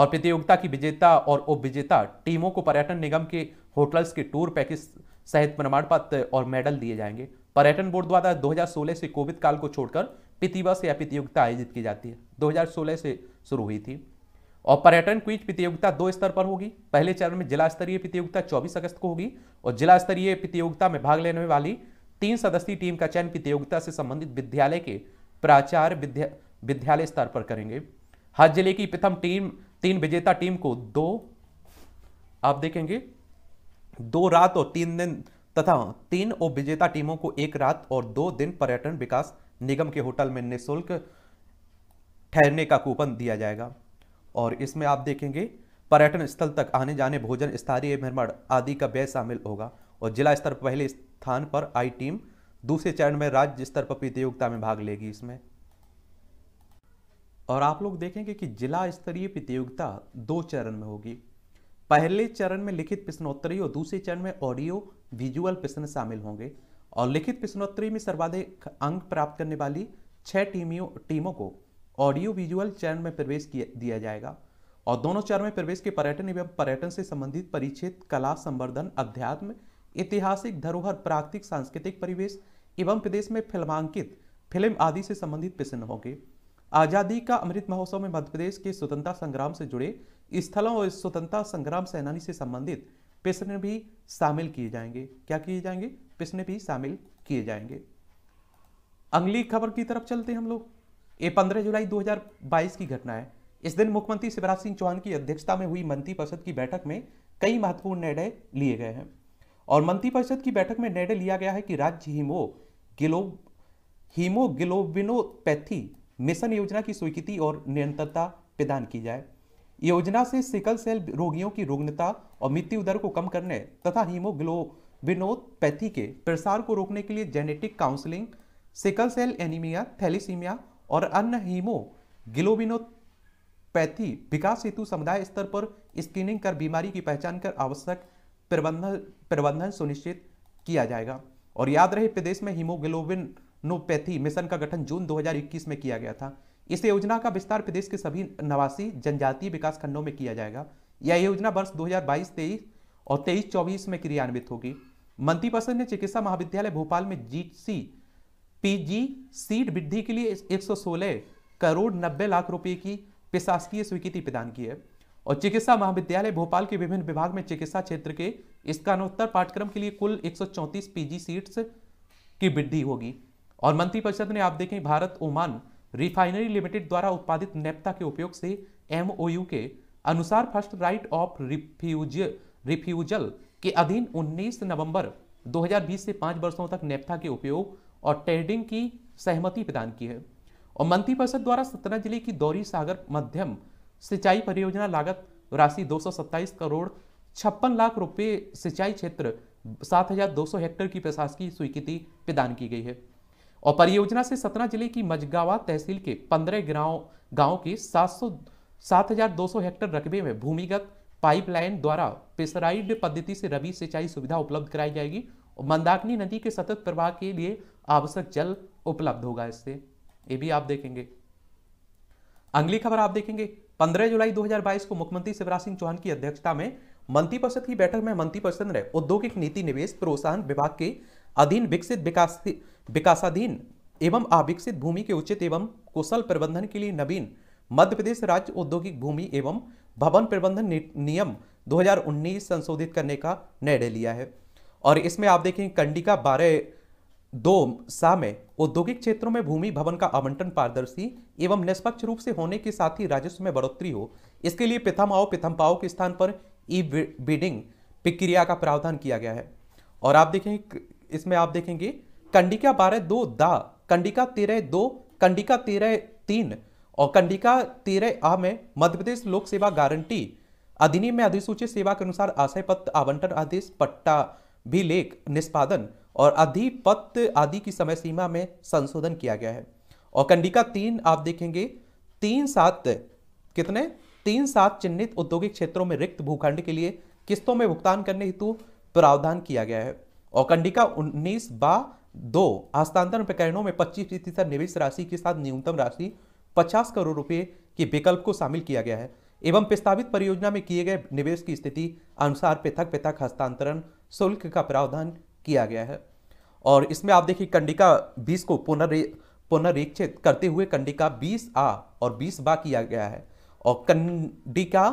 और प्रतियोगिता की विजेता और उप विजेता टीमों को पर्यटन निगम के होटल्स के टूर पैकेज सहित प्रमाण पत्र और मेडल दिए जाएंगे पर्यटन बोर्ड द्वारा 2016 से कोविड काल को छोड़कर प्रतिवर्ष यह प्रतियोगिता आयोजित की जाती है 2016 से शुरू हुई थी और पर्यटन क्विज प्रतियोगिता दो स्तर पर होगी पहले चरण में जिला स्तरीय प्रतियोगिता 24 अगस्त को होगी और जिला स्तरीय प्रतियोगिता में भाग लेने वाली तीन सदस्यीय टीम का चयन प्रतियोगिता से संबंधित विद्यालय के प्राचार्य विद्या विद्यालय स्तर पर करेंगे हर जिले की प्रथम टीम तीन विजेता टीम को दो आप देखेंगे दो रात और तीन दिन तथा तीन और विजेता टीमों को एक रात और दो दिन पर्यटन विकास निगम के होटल में निःशुल्क ठहरने का कूपन दिया जाएगा और इसमें आप देखेंगे पर्यटन स्थल तक आने जाने भोजन स्थानीय निर्माण आदि का व्यय शामिल होगा और जिला स्तर पर पहले स्थान पर आई टीम दूसरे चरण में राज्य स्तर पर प्रतियोगिता में भाग लेगी इसमें और आप लोग देखेंगे कि जिला स्तरीय प्रतियोगिता दो चरण में होगी पहले चरण में लिखित प्रश्नोत्तरी और दूसरे चरण में ऑडियो विजुअल प्रश्न शामिल होंगे और लिखित प्रश्नोत्तरी में सर्वाधिक अंक प्राप्त करने वाली छह टीमियों टीमों को ऑडियो विजुअल चरण में प्रवेश दिया जाएगा और दोनों चरण में प्रवेश के पर्यटन एवं पर्यटन से संबंधित परिचित कला संवर्धन अध्यात्म ऐतिहासिक धरोहर प्राकृतिक सांस्कृतिक परिवेश एवं प्रदेश में फिल्मांकित फिल्म आदि से संबंधित प्रश्न होंगे आज़ादी का अमृत महोत्सव में मध्य प्रदेश के स्वतंत्रता संग्राम से जुड़े स्थलों और स्वतंत्रता संग्राम सेनानी से संबंधित प्रश्न भी शामिल किए जाएंगे क्या किए जाएंगे प्रश्न भी शामिल किए जाएंगे अगली खबर की तरफ चलते हम लोग ये पंद्रह जुलाई 2022 की घटना है इस दिन मुख्यमंत्री शिवराज सिंह चौहान की अध्यक्षता में हुई मंत्रिपरिषद की बैठक में कई महत्वपूर्ण निर्णय लिए गए हैं और मंत्रिपरिषद की बैठक में निर्णय लिया गया है कि राज्य हीमो गिलो हीमोगिलोबिनोपैथी मिशन योजना की स्वीकृति और निरंतरता प्रदान की जाए योजना से सिकल सेल रोगियों की रुग्णता और मृत्यु दर को कम करने तथा हीमोग्लोबिनोपैथी के प्रसार को रोकने के लिए genetic counselling sickle cell anaemia thalassaemia और अन्य हीमोग्लोबिनोपैथी विकास हेतु समुदाय स्तर पर स्क्रीनिंग कर बीमारी की पहचान कर आवश्यक प्रबंधन प्रबंधन सुनिश्चित किया जाएगा और याद रहे प्रदेश में हीमोग्लोबिनोपैथी मिशन का गठन जून 2021 में किया गया था इस योजना का विस्तार प्रदेश के सभी नवासी जनजातीय विकास खंडों में किया जाएगा यह योजना वर्ष 2022-23 और 23-24 में क्रियान्वित होगी मंत्रिपरिषद ने चिकित्सा महाविद्यालय भोपाल में जी सी पीजी सीट वृद्धि के लिए 116 करोड़ 90 लाख रुपए की प्रशासकीय स्वीकृति प्रदान की है और चिकित्सा महाविद्यालय भोपाल के विभिन्न विभाग में चिकित्सा क्षेत्र के स्नानोत्तर पाठ्यक्रम के लिए कुल एक पीजी सीट्स की वृद्धि होगी और मंत्रिपरिषद ने आप देखें भारत ओमान रिफाइनरी लिमिटेड द्वारा उत्पादित नेप्ता के उपयोग से एमओयू के अनुसार first right of refuse refusal के अधीन 19 नवंबर 2020 से पांच वर्षों तक नेपथा के उपयोग और ट्रेडिंग की सहमति प्रदान की है और मंत्रिपरिषद द्वारा सतना जिले की दौरी सागर मध्यम सिंचाई परियोजना लागत राशि 227 करोड़ छप्पन लाख रुपए सिंचाई क्षेत्र 7,200 हेक्टेयर की प्रशासकीय स्वीकृति प्रदान की गई है और परियोजना से सतना जिले की मजगावा तहसील के पंद्रह गांव गांव के 700 7,200 हेक्टेयर रकबे में भूमिगत पाइपलाइन द्वारा पेसराइड पद्धति से रबी सिंचाई सुविधा उपलब्ध कराई जाएगी और मंदाकिनी नदी के सतत प्रवाह के लिए आवश्यक जल उपलब्ध होगा इससे ये भी आप देखेंगे अगली खबर आप देखेंगे 15 जुलाई 2022 को मुख्यमंत्री शिवराज सिंह चौहान की अध्यक्षता में मंत्रिपरिषद की बैठक में मंत्रिपरिषद ने औद्योगिक नीति निवेश प्रोत्साहन विभाग के अधीन विकसित विकास विकासाधीन एवं अविकसित भूमि के उचित एवं कुशल प्रबंधन के लिए नवीन मध्य प्रदेश राज्य औद्योगिक भूमि एवं भवन प्रबंधन नियम 2019 संशोधित करने का निर्णय लिया है और इसमें आप देखें कंडिका बारह दो सा में औद्योगिक क्षेत्रों में भूमि भवन का आवंटन पारदर्शी एवं निष्पक्ष रूप से होने के साथ ही राजस्व में बढ़ोतरी हो इसके लिए प्रथम आओ प्रथम पाओ के स्थान पर ई बीडिंग प्रक्रिया का प्रावधान किया गया है और आप देखें इसमें आप देखेंगे कंडिका बारह दो दा कंडिका तेरह दो कंडिका तेरह तीन और कंडिका तेरह आ में मध्य प्रदेश लोक सेवा गारंटी अधिनियम में अधिसूचित सेवा के अनुसार आशय पत्र आवंटन आदेश पट्टा भी लेख निष्पादन और अधिपत आदि की समय सीमा में संशोधन किया गया है और कंडिका तीन आप देखेंगे तीन सात कितने तीन सात चिन्हित औद्योगिक क्षेत्रों में रिक्त भूखंड के लिए किस्तों में भुगतान करने हेतु प्रावधान किया गया है और कंडिका उन्नीस बा दो हस्तांतरण प्रकरणों में पच्चीस प्रतिशत निवेश राशि के साथ न्यूनतम राशि पचास करोड़ रुपए के विकल्प को शामिल किया गया है एवं प्रस्तावित परियोजना में किए गए निवेश की स्थिति अनुसार पृथक पृथक हस्तांतरण शुल्क का प्रावधान किया गया है और इसमें आप देखिए कंडिका बीस को पुनरे पुनरीक्षित करते हुए कंडिका बीस आ और बीस बा किया गया है और कंडिका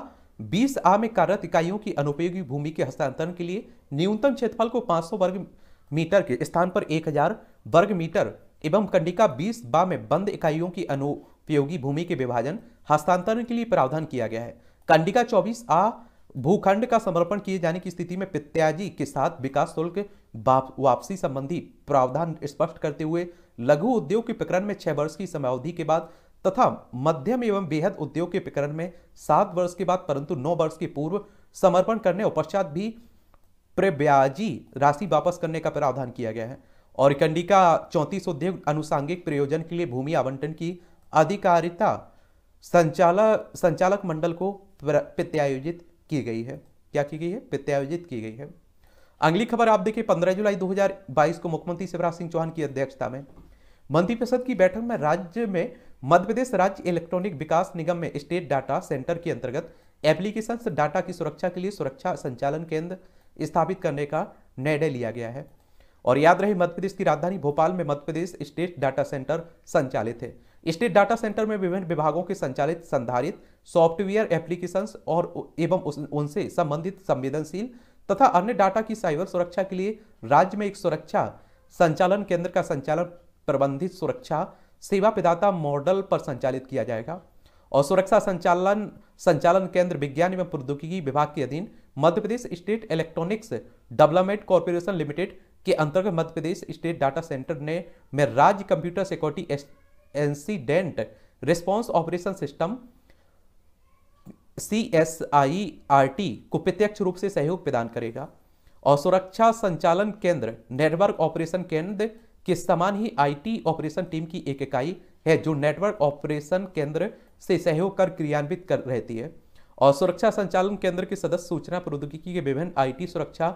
बीस आ में कार्यरत इकाइयों की अनुपयोगी भूमि के हस्तांतरण के लिए न्यूनतम क्षेत्रफल को 500 वर्ग मीटर के स्थान पर 1000 वर्ग मीटर एवं कंडिका बीस बा में बंद इकाइयों की अनुपयोगी भूमि के विभाजन हस्तांतरण के लिए प्रावधान किया गया है कंडिका 24 आ भूखंड का समर्पण किए जाने की स्थिति में पित्याजी के साथ विकास शुल्क वापसी संबंधी प्रावधान स्पष्ट करते हुए लघु उद्योग के प्रकरण में छह वर्ष की समयावधि के बाद तथा मध्यम एवं बेहद उद्योग के प्रकरण में सात वर्ष के बाद परंतु नौ वर्ष के पूर्व समर्पण करने उपश्चात भी प्रव्याजी राशि वापस करने का प्रावधान किया गया है और कंडिका चौंतीस उद्योग अनुसांगिक प्रयोजन के लिए भूमि आवंटन की अधिकारिता संचालक संचालक मंडल को प्रत्यायोजित की गई है क्या की गई है प्रत्यायोजित की गई है अगली खबर आप देखिए 15 जुलाई 2022 को मुख्यमंत्री शिवराज सिंह चौहान की अध्यक्षता में मंत्रिपरिषद की बैठक में राज्य में मध्यप्रदेश राज्य इलेक्ट्रॉनिक विकास निगम में स्टेट डाटा सेंटर के अंतर्गत एप्लीकेशन डाटा की सुरक्षा के लिए सुरक्षा संचालन केंद्र स्थापित करने का निर्णय लिया गया है और याद रहे मध्यप्रदेश की राजधानी भोपाल में मध्यप्रदेश स्टेट डाटा सेंटर संचालित है स्टेट डाटा सेंटर में विभिन्न विभागों के संचालित संधारित सॉफ्टवेयर एप्लीकेशंस और एवं उनसे संबंधित संवेदनशील तथा अन्य डाटा की साइबर सुरक्षा के लिए राज्य में एक सुरक्षा संचालन केंद्र का संचालन प्रबंधित सुरक्षा सेवा प्रदाता मॉडल पर संचालित किया जाएगा और सुरक्षा संचालन संचालन केंद्र विज्ञान एवं प्रौद्योगिकी विभाग के अधीन Madhya Pradesh state electronics development corporation limited के अंतर्गत Madhya Pradesh state data centre ने में राज्य computer security incident response operation system C S I R T को प्रत्यक्ष रूप से सहयोग प्रदान करेगा और सुरक्षा संचालन केंद्र नेटवर्क ऑपरेशन केंद्र के समान ही आईटी ऑपरेशन टीम की एक इकाई है जो नेटवर्क ऑपरेशन केंद्र से सहयोग कर क्रियान्वित कर रहती है और सुरक्षा संचालन केंद्र के सदस्य सूचना प्रौद्योगिकी के विभिन्न आईटी सुरक्षा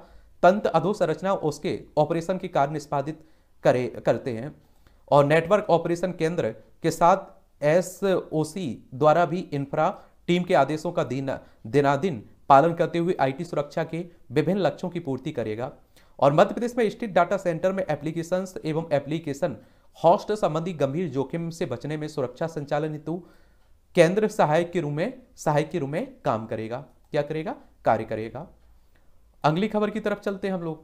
तंत्र अधोसंरचना उसके ऑपरेशन के कार्य निष्पादित करे करते हैं और नेटवर्क ऑपरेशन केंद्र के साथ एसओसी द्वारा भी इंफ्रा टीम के आदेशों का दिन दिनादिन पालन करते हुए आईटी सुरक्षा के विभिन्न लक्ष्यों की पूर्ति करेगा और मध्य प्रदेश में स्थित डाटा सेंटर में एप्लीकेशन एवं एप्लीकेशन हॉस्ट संबंधी गंभीर जोखिम से बचने में सुरक्षा संचालन हेतु केंद्र सहायक के रूप में सहायक के रूप में काम करेगा क्या करेगा कार्य करेगा अगली खबर की तरफ चलते हैं हम लोग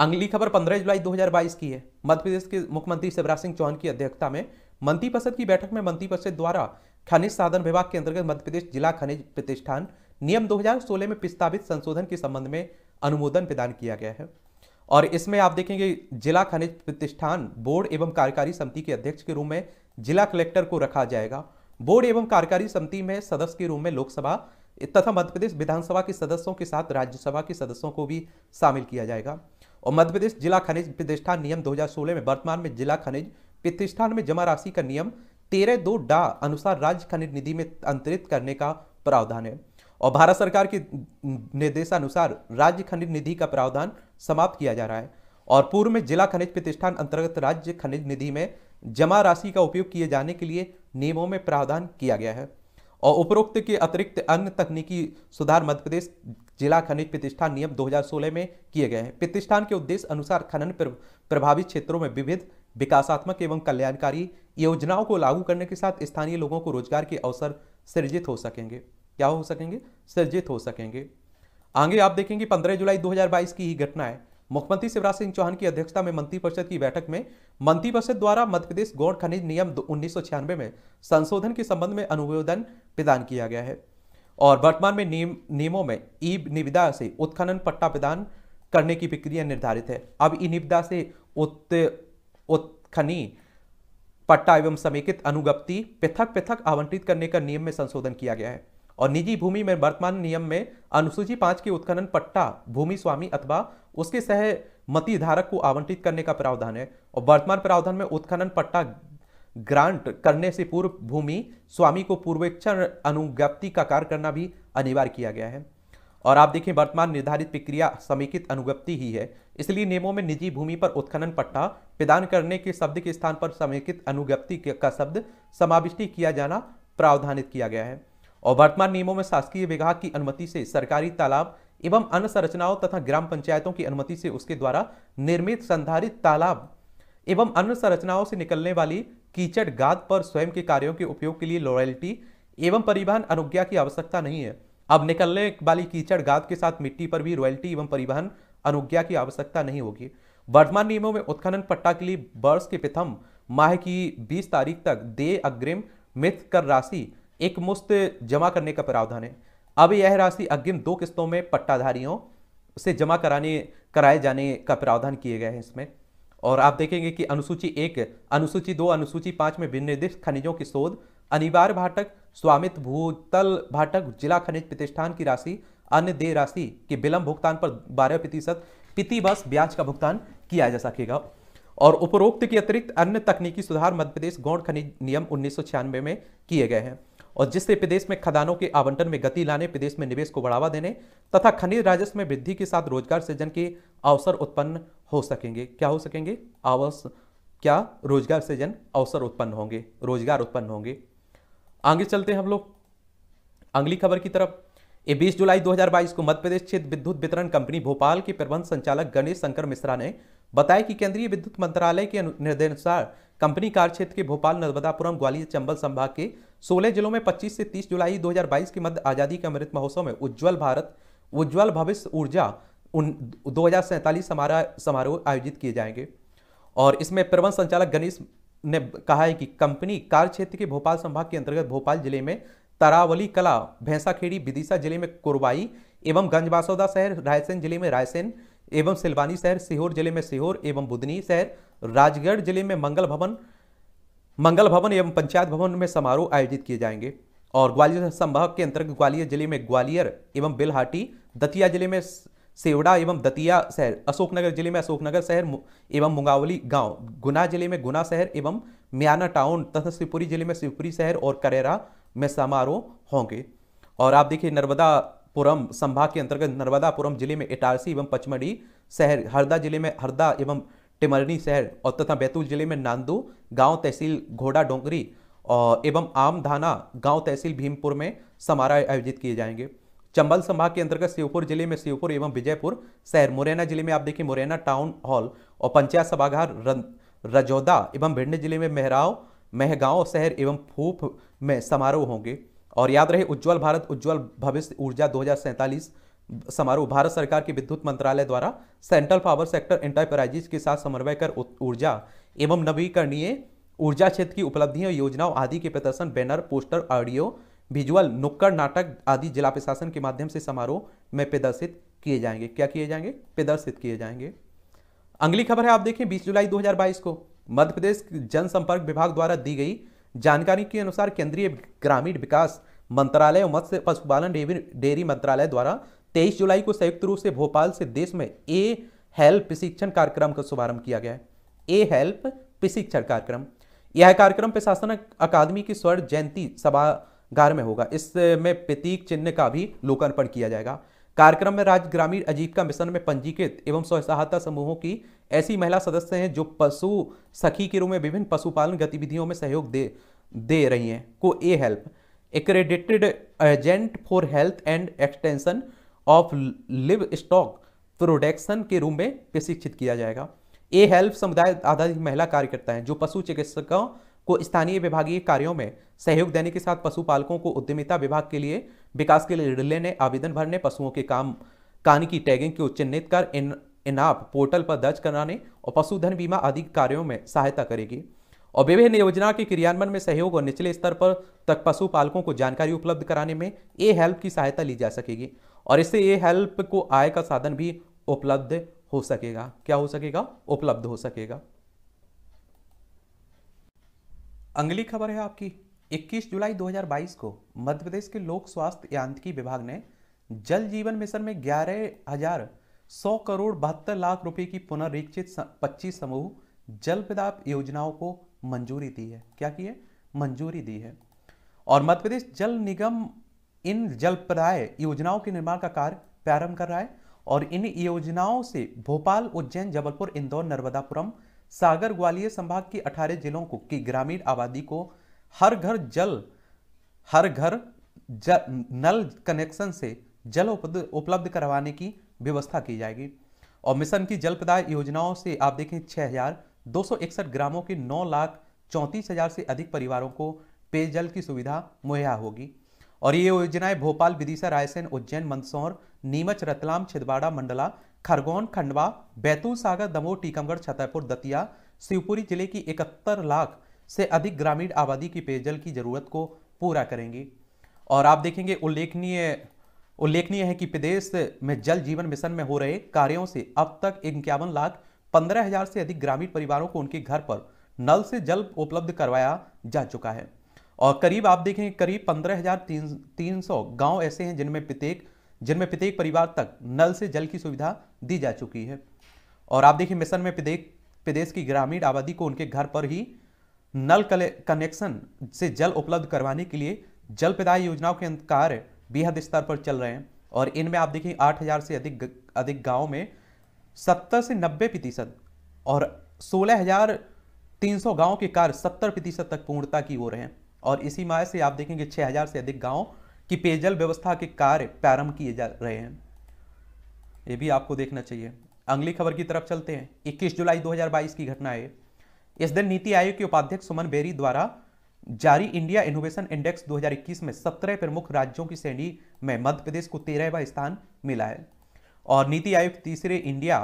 अगली खबर 15 जुलाई 2022 की है मध्य प्रदेश के मुख्यमंत्री शिवराज सिंह चौहान की अध्यक्षता में मंत्रिपरिषद की बैठक में मंत्रिपरिषद द्वारा खनिज साधन विभाग के अंतर्गत मध्य प्रदेश जिला खनिज प्रतिष्ठान नियम 2016 में प्रस्तावित संशोधन के संबंध में अनुमोदन प्रदान किया गया है और इसमें आप देखेंगे जिला खनिज प्रतिष्ठान बोर्ड एवं कार्यकारी समिति के अध्यक्ष के रूप में जिला कलेक्टर को रखा जाएगा बोर्ड एवं कार्यकारी समिति में सदस्य के रूप में लोकसभा तथा मध्यप्रदेश विधानसभा के सदस्यों के साथ राज्यसभा के सदस्यों को भी शामिल किया जाएगा और मध्य प्रदेश जिला खनिज प्रतिष्ठान नियम 2016 में वर्तमान में जिला खनिज प्रतिष्ठान में जमा राशि का नियम तेरह दो डा अनुसार राज्य खनिज निधि में अंतरित करने का प्रावधान है और भारत सरकार के निर्देशानुसार राज्य खनिज निधि का प्रावधान समाप्त किया जा रहा है और पूर्व में जिला खनिज प्रतिष्ठान अंतर्गत राज्य खनिज निधि में जमा राशि का उपयोग किए जाने के लिए नियमों में प्रावधान किया गया है और उपरोक्त के अतिरिक्त अन्य तकनीकी सुधार मध्य प्रदेश जिला खनिज प्रतिष्ठान नियम 2016 में किए गए हैं प्रतिष्ठान के उद्देश्य अनुसार खनन प्रभावित क्षेत्रों में विविध विकासात्मक एवं कल्याणकारी योजनाओं को लागू करने के साथ स्थानीय लोगों को रोजगार के अवसर सृजित हो सकेंगे क्या हो सकेंगे सृजित हो सकेंगे आगे आप देखेंगे पंद्रह जुलाई दो की ही घटना है मुख्यमंत्री शिवराज सिंह चौहान की अध्यक्षता में मंत्रिपरिषद की बैठक में मंत्रिपरिषद द्वारा मध्यप्रदेश गौण खनिज नियम उन्नीस में संशोधन के संबंध में अनुमोदन प्रदान किया गया है और वर्तमान में नियम नियमों में ई निविदा से उत्खनन पट्टा प्रदान करने की प्रक्रिया निर्धारित है अब ई निविदा से उत् उत्खनी पट्टा एवं समेकित अनुगप्ति पृथक पृथक आवंटित करने का नियम में संशोधन किया गया है और निजी भूमि में वर्तमान नियम में अनुसूची पांच के उत्खनन पट्टा भूमि स्वामी अथवा उसके मती धारक को आवंटित करने का प्रावधान है और वर्तमान प्रावधान में उत्खनन पट्टा ग्रांट करने से पूर्व भूमि स्वामी को पूर्वेक्षण अनुज्ञप्ति का कार्य करना भी अनिवार्य किया गया है और आप देखें वर्तमान निर्धारित प्रक्रिया समेकित अनुगप्ति ही है इसलिए नियमों में निजी भूमि पर उत्खनन पट्टा प्रदान करने के शब्द के स्थान पर समेकित अनुगप्ति का शब्द समाविष्टि किया जाना प्रावधानित किया गया है और वर्तमान नियमों में शासकीय विभाग की अनुमति से सरकारी तालाब एवं अन्य संरचनाओं तथा ग्राम पंचायतों की अनुमति से उसके द्वारा निर्मित संधारित तालाब एवं अन्य संरचनाओं से निकलने वाली कीचड़ गाद पर स्वयं के कार्यों के उपयोग के लिए लॉयल्टी एवं परिवहन अनुज्ञा की आवश्यकता नहीं है अब निकलने वाली कीचड़ गाद के साथ मिट्टी पर भी रॉयल्टी एवं परिवहन अनुज्ञा की आवश्यकता नहीं होगी वर्तमान नियमों में उत्खनन पट्टा के लिए वर्ष के प्रथम माह की बीस तारीख तक दे अग्रिम मिथ कर राशि एक मुश्त जमा करने का प्रावधान है अब यह राशि अग्रिम दो किस्तों में पट्टाधारियों से जमा कराने कराए जाने का प्रावधान किए गए हैं इसमें और आप देखेंगे कि अनुसूची एक अनुसूची दो अनुसूची पांच में विनिर्दिष्ट खनिजों की शोध अनिवार्य भाटक स्वामित्व भूतल भाटक जिला खनिज प्रतिष्ठान की राशि अन्य देय राशि के विलंब भुगतान पर बारह प्रतिशत प्रतिवर्ष ब्याज का भुगतान किया जा सकेगा और उपरोक्त के अतिरिक्त अन्य तकनीकी सुधार मध्य प्रदेश गौण खनिज नियम उन्नीस में किए गए हैं और जिससे प्रदेश में खदानों के आवंटन में गति लाने प्रदेश में निवेश को बढ़ावा देने तथा खनिज राजस्व में वृद्धि के साथ रोजगार सृजन के अवसर उत्पन्न हो सकेंगे क्या हो सकेंगे आवास क्या रोजगार से जन अवसर उत्पन्न होंगे रोजगार उत्पन्न होंगे आगे चलते हैं हम लोग अगली खबर की तरफ ये बीस जुलाई 2022 को मध्य प्रदेश क्षेत्र विद्युत वितरण कंपनी भोपाल के प्रबंध संचालक गणेश शंकर मिश्रा ने बताया कि केंद्रीय विद्युत मंत्रालय के निर्देशानुसार कंपनी कार्य क्षेत्र के भोपाल नर्मदापुरम ग्वालियर चंबल संभाग के 16 जिलों में 25 से 30 जुलाई 2022 के मध्य आज़ादी के अमृत महोत्सव में उज्ज्वल भारत उज्ज्वल भविष्य ऊर्जा उन दो हज़ार हमारा समारोह आयोजित किए जाएंगे और इसमें प्रबंध संचालक गणेश ने कहा है कि कंपनी कार्य क्षेत्र के भोपाल संभाग के अंतर्गत भोपाल जिले में तरावली कला भैंसाखेड़ी विदिशा जिले में कोरबाई एवं गंजबासौदा शहर रायसेन जिले में रायसेन एवं सिलवानी शहर सीहोर जिले में सीहोर एवं बुधनी शहर राजगढ़ जिले में मंगल भवन मंगल भवन एवं पंचायत भवन में समारोह आयोजित किए जाएंगे और ग्वालियर संभाग के अंतर्गत ग्वालियर जिले में ग्वालियर एवं बेलहाटी दतिया जिले में सेवड़ा एवं दतिया शहर अशोकनगर जिले में अशोकनगर शहर एवं मुंगावली गांव गुना जिले में गुना शहर एवं म्याना टाउन तथा शिवपुरी जिले में शिवपुरी शहर और करेरा में समारोह होंगे और आप देखिए नर्मदापुरम संभाग के अंतर्गत नर्मदापुरम जिले में इटारसी एवं पचमढ़ी शहर हरदा जिले में हरदा एवं टिमरनी शहर और तथा बैतूल जिले में नांदू गाँव तहसील घोड़ा डोंगरी और एवं आमधाना गाँव तहसील भीमपुर में समारोह आयोजित किए जाएंगे चंबल संभाग के अंतर्गत शिवपुर जिले में शिवपुर एवं विजयपुर शहर मुरैना जिले में आप देखिए मुरैना टाउन हॉल और पंचायत सभागार रजौदा एवं भिंड जिले में मेहराव महगांव शहर एवं फूफ में समारोह होंगे और याद रहे उज्जवल भारत उज्जवल भविष्य ऊर्जा दो समारोह भारत सरकार के विद्युत मंत्रालय द्वारा सेंट्रल पावर सेक्टर एंटरप्राइजेस के साथ समन्वय कर ऊर्जा एवं नवीकरणीय ऊर्जा क्षेत्र की उपलब्धियों योजनाओं आदि के प्रदर्शन बैनर पोस्टर ऑडियो विजुअल नुक्कड़ नाटक आदि जिला प्रशासन के माध्यम से समारोह में प्रदर्शित किए जाएंगे क्या किए जाएंगे प्रदर्शित किए जाएंगे अगली खबर है आप देखें 20 जुलाई 2022 को मध्य प्रदेश जनसंपर्क विभाग द्वारा दी गई जानकारी के अनुसार केंद्रीय ग्रामीण विकास मंत्रालय और मत्स्य पशुपालन डेयरी मंत्रालय द्वारा 23 जुलाई को संयुक्त रूप से भोपाल से देश में ए हेल्प प्रशिक्षण कार्यक्रम का शुभारंभ किया गया ए हेल्प प्रशिक्षण कार्यक्रम यह कार्यक्रम प्रशासन अकादमी की स्वर्ण जयंती सभा घर में होगा इसमें प्रतीक चिन्ह का भी लोकार्पण किया जाएगा कार्यक्रम में राज्य ग्रामीण आजीविका मिशन में पंजीकृत एवं स्व सहायता समूहों की ऐसी महिला सदस्य हैं जो पशु सखी के रूप में विभिन्न पशुपालन गतिविधियों में सहयोग दे दे रही हैं को A help accredited agent for health and extension of livestock production के रूप में प्रशिक्षित किया जाएगा ए हेल्प समुदाय आधारित महिला कार्यकर्ता हैं जो पशु चिकित्सकों को स्थानीय विभागीय कार्यों में सहयोग देने के साथ पशुपालकों को उद्यमिता विभाग के लिए विकास के लिए रिले ने आवेदन भरने पशुओं के काम कान की टैगिंग को चिन्हित कर इन इनाप पोर्टल पर दर्ज कराने और पशुधन बीमा आदि कार्यों में सहायता करेगी और विभिन्न योजना के क्रियान्वयन में सहयोग और निचले स्तर पर तक पशुपालकों को जानकारी उपलब्ध कराने में ए हेल्प की सहायता ली जा सकेगी और इससे ए हेल्प को आय का साधन भी उपलब्ध हो सकेगा क्या हो सकेगा उपलब्ध हो सकेगा अगली खबर है आपकी 21 जुलाई 2022 को मध्य प्रदेश के लोक स्वास्थ्य यांत्रिकी विभाग ने जल जीवन मिशन में ग्यारह हजार सौ करोड़ बहत्तर लाख रुपए की पुनरीक्षित पच्चीस समूह जल प्रदाप योजनाओं को मंजूरी दी है क्या की है मंजूरी दी है और मध्य प्रदेश जल निगम इन जल प्रदाय योजनाओं के निर्माण का कार्य प्रारंभ कर रहा है और इन योजनाओं से भोपाल उज्जैन जबलपुर इंदौर नर्मदापुरम सागर ग्वालियर संभाग की अठारह जिलों को की ग्रामीण आबादी को हर घर जल हर घर जल नल कनेक्शन से जल उपलब्ध करवाने की व्यवस्था की जाएगी और मिशन की जल प्रदाय योजनाओं से आप देखें छः हजार दो सौ इकसठ ग्रामों के नौ लाख चौंतीस हजार से अधिक परिवारों को पेयजल की सुविधा मुहैया होगी और ये योजनाएं भोपाल विदिशा रायसेन उज्जैन मंदसौर नीमच रतलाम छिदवाड़ा मंडला खरगोन खंडवा बैतूल सागर दमोह टीकमगढ़ छतरपुर दतिया शिवपुरी जिले की इकहत्तर लाख से अधिक ग्रामीण आबादी की पेयजल की ज़रूरत को पूरा करेंगी और आप देखेंगे उल्लेखनीय उल्लेखनीय है कि प्रदेश में जल जीवन मिशन में हो रहे कार्यों से अब तक इक्यावन लाख पंद्रह हजार से अधिक ग्रामीण परिवारों को उनके घर पर नल से जल उपलब्ध करवाया जा चुका है और करीब आप देखेंगे करीब पंद्रह हजार तीन तीन सौ गाँव ऐसे हैं जिनमें प्रत्येक जिनमें प्रत्येक परिवार तक नल से जल की सुविधा दी जा चुकी है और आप देखिए मिशन में प्रदेश प्रदेश की ग्रामीण आबादी को उनके घर पर ही नल कनेक्शन से जल उपलब्ध करवाने के लिए जल प्रदाय योजनाओं के कार्य बेहद स्तर पर चल रहे हैं और इनमें आप देखिए 8000 से अधिक अधिक गाँव में सत्तर से नब्बे प्रतिशत और सोलह हजार तीन सौ गाँव के कार्य सत्तर प्रतिशत तक पूर्णता की हो रहे हैं और इसी माह से आप देखेंगे 6000 से अधिक गाँव की पेयजल व्यवस्था के कार्य प्रारंभ किए जा रहे हैं ये भी आपको देखना चाहिए अगली खबर की तरफ चलते हैं 21 जुलाई 2022 की घटना है इस दिन नीति आयोग के उपाध्यक्ष सुमन बेरी द्वारा जारी इंडिया इनोवेशन इंडेक्स 2021 में 17 प्रमुख राज्यों की श्रेणी में मध्य प्रदेश को तेरहवा स्थान मिला है और नीति आयोग तीसरे इंडिया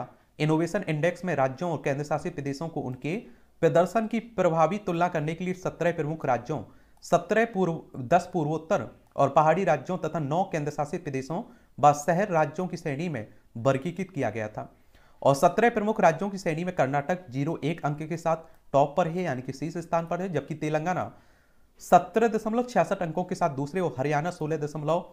इनोवेशन इंडेक्स में राज्यों और केंद्रशासित प्रदेशों को उनके प्रदर्शन की प्रभावी तुलना करने के लिए सत्रह प्रमुख राज्यों सत्रह पूर्व दस पूर्वोत्तर और पहाड़ी राज्यों तथा नौ केंद्रशासित प्रदेशों व शहर राज्यों की श्रेणी में वर्गीकृत किया गया था और सत्रह प्रमुख राज्यों की श्रेणी में कर्नाटक जीरो एक अंक के साथ टॉप पर है यानी कि शीर्ष स्थान पर है जबकि तेलंगाना सत्रह दशमलव छियासठ अंकों के साथ दूसरे और हरियाणा सोलह दशमलव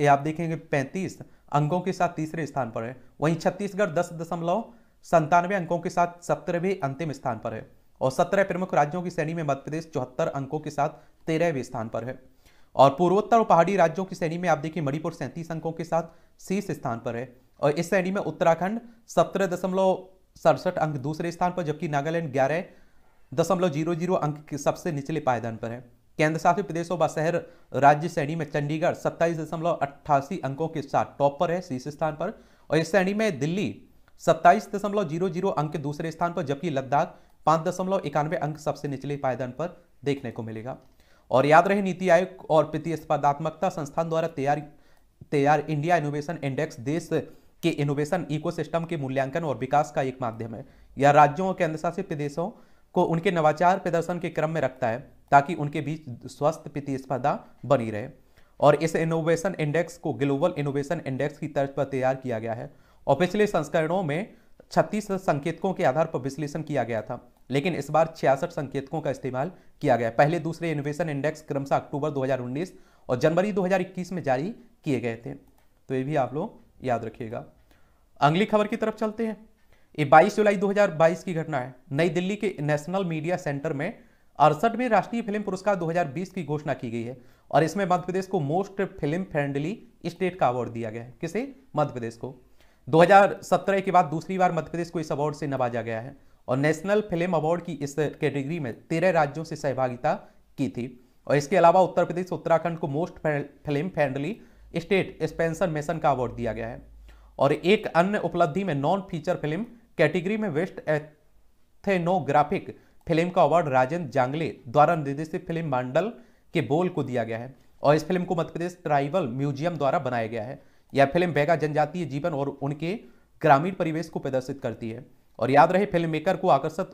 ये आप देखेंगे पैंतीस अंकों के साथ तीसरे स्थान पर है वहीं छत्तीसगढ़ दस दशमलव संतानवे अंकों के साथ सत्रहवें अंतिम स्थान पर है और सत्रह प्रमुख राज्यों की श्रेणी में मध्यप्रदेश चौहत्तर अंकों के साथ तेरहवें स्थान पर है और पूर्वोत्तर और पहाड़ी राज्यों की श्रेणी में आप देखिए मणिपुर सैंतीस अंकों के साथ शीर्ष स्थान पर है और इस श्रेणी में उत्तराखंड सत्रह दशमलव सड़सठ अंक दूसरे स्थान पर जबकि नागालैंड ग्यारह दशमलव जीरो जीरो अंक के सबसे निचले पायदान पर है केंद्र शासित प्रदेशों व शहर राज्य श्रेणी में चंडीगढ़ सत्ताईस दशमलव अट्ठासी अंकों के साथ टॉप पर है शीर्ष स्थान पर और इस श्रेणी में दिल्ली सत्ताईस दशमलव जीरो जीरो अंक के दूसरे स्थान पर जबकि लद्दाख पाँच दशमलव इक्यानवे अंक सबसे निचले पायदान पर देखने को मिलेगा और याद रहे नीति आयोग और प्रतिस्पर्धात्मकता संस्थान द्वारा तैयार तैयार इंडिया इनोवेशन इंडेक्स देश कि इनोवेशन इकोसिस्टम के मूल्यांकन और विकास का एक माध्यम है यह राज्यों और केंद्रशासित प्रदेशों को उनके नवाचार प्रदर्शन के क्रम में रखता है ताकि उनके बीच स्वस्थ प्रतिस्पर्धा बनी रहे और इस इनोवेशन इंडेक्स को ग्लोबल इनोवेशन इंडेक्स की तर्ज पर तैयार किया गया है और पिछले संस्करणों में छत्तीस संकेतकों के आधार पर विश्लेषण किया गया था लेकिन इस बार छियासठ संकेतकों का इस्तेमाल किया गया पहले दूसरे इनोवेशन इंडेक्स क्रमशः अक्टूबर 2019 और जनवरी 2021 में जारी किए गए थे तो ये भी आप लोग याद रखिएगा अगली खबर की तरफ चलते हैं ये 22 जुलाई 2022 की घटना है नई दिल्ली के नेशनल मीडिया सेंटर में अड़सठवीं राष्ट्रीय फिल्म पुरस्कार 2020 की घोषणा की गई है और इसमें मध्य प्रदेश को मोस्ट फिल्म फ्रेंडली स्टेट का अवार्ड दिया गया है किसे मध्य प्रदेश को 2017 के बाद दूसरी बार मध्य प्रदेश को इस अवार्ड से नवाजा गया है और नेशनल फिल्म अवार्ड की इस कैटेगरी में तेरह राज्यों से सहभागिता की थी और इसके अलावा उत्तर प्रदेश उत्तराखंड को most film friendly state special mention का अवार्ड दिया गया है और एक अन्य उपलब्धि में नॉन फीचर फिल्म कैटेगरी में वेस्ट एथेनोग्राफिक फिल्म का अवार्ड राजेंद्र जांगले द्वारा निर्देशित फिल्म मांडल के बोल को दिया गया है और इस फिल्म को मध्यप्रदेश ट्राइबल म्यूजियम द्वारा बनाया गया है यह फिल्म बेगा जनजातीय जीवन और उनके ग्रामीण परिवेश को प्रदर्शित करती है और याद रहे फिल्म मेकर को आकर्षित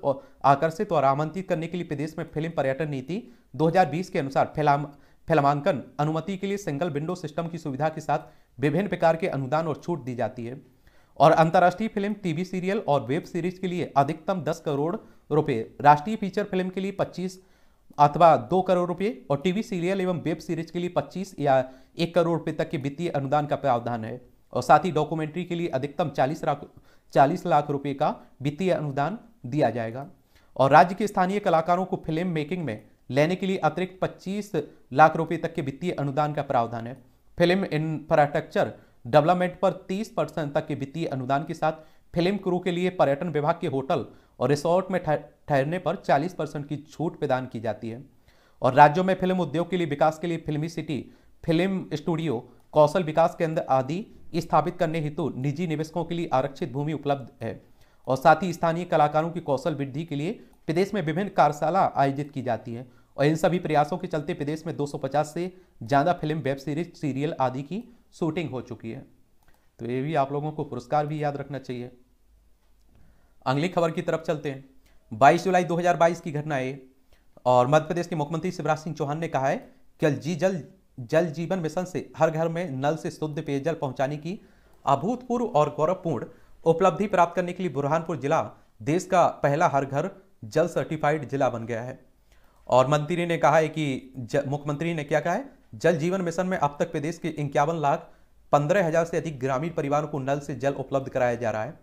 आकर्षित और आमंत्रित करने के लिए प्रदेश में फिल्म पर्यटन नीति 2020 के अनुसार फिल्म फिल्मांकन अनुमति के लिए सिंगल विंडो सिस्टम की सुविधा के साथ विभिन्न प्रकार के अनुदान और छूट दी जाती है और अंतर्राष्ट्रीय फिल्म टीवी सीरियल और वेब सीरीज के लिए अधिकतम 10 करोड़ रुपए राष्ट्रीय फीचर फिल्म के लिए 25 अथवा 2 करोड़ रुपए और टीवी सीरियल एवं वेब सीरीज के लिए 25 या 1 करोड़ रुपए तक के वित्तीय अनुदान का प्रावधान है और साथ ही डॉक्यूमेंट्री के लिए अधिकतम 40 लाख चालीस लाख रुपये का वित्तीय अनुदान दिया जाएगा और राज्य के स्थानीय कलाकारों को फिल्म मेकिंग में लेने के लिए अतिरिक्त 25 लाख रुपए तक के वित्तीय अनुदान का प्रावधान है फिल्म इंफ्रास्ट्रक्चर डेवलपमेंट पर 30 परसेंट तक के वित्तीय अनुदान के साथ फिल्म क्रू के लिए पर्यटन विभाग के होटल और रिसोर्ट में ठहरने पर 40 परसेंट की छूट प्रदान की जाती है और राज्यों में फिल्म उद्योग के लिए विकास के लिए फिल्मी सिटी फिल्म स्टूडियो कौशल विकास केंद्र आदि स्थापित करने हेतु निजी निवेशकों के लिए आरक्षित भूमि उपलब्ध है और साथ ही स्थानीय कलाकारों की कौशल वृद्धि के लिए प्रदेश में विभिन्न कार्यशाला आयोजित की जाती है और इन सभी प्रयासों के चलते प्रदेश में 250 से ज़्यादा फिल्म वेब सीरीज सीरियल आदि की शूटिंग हो चुकी है तो ये भी आप लोगों को पुरस्कार भी याद रखना चाहिए अगली खबर की तरफ चलते हैं बाईस जुलाई दो की घटना है और मध्य प्रदेश के मुख्यमंत्री शिवराज सिंह चौहान ने कहा है कि जी जल जल जीवन मिशन से हर घर में नल से शुद्ध पेयजल पहुंचाने की अभूतपूर्व और गौरवपूर्ण उपलब्धि प्राप्त करने के लिए बुरहानपुर जिला देश का पहला हर घर जल सर्टिफाइड जिला बन गया है और मंत्री ने कहा है कि मुख्यमंत्री ने क्या कहा है जल जीवन मिशन में अब तक प्रदेश के इक्यावन लाख पंद्रह हजार से अधिक ग्रामीण परिवारों को नल से जल उपलब्ध कराया जा रहा है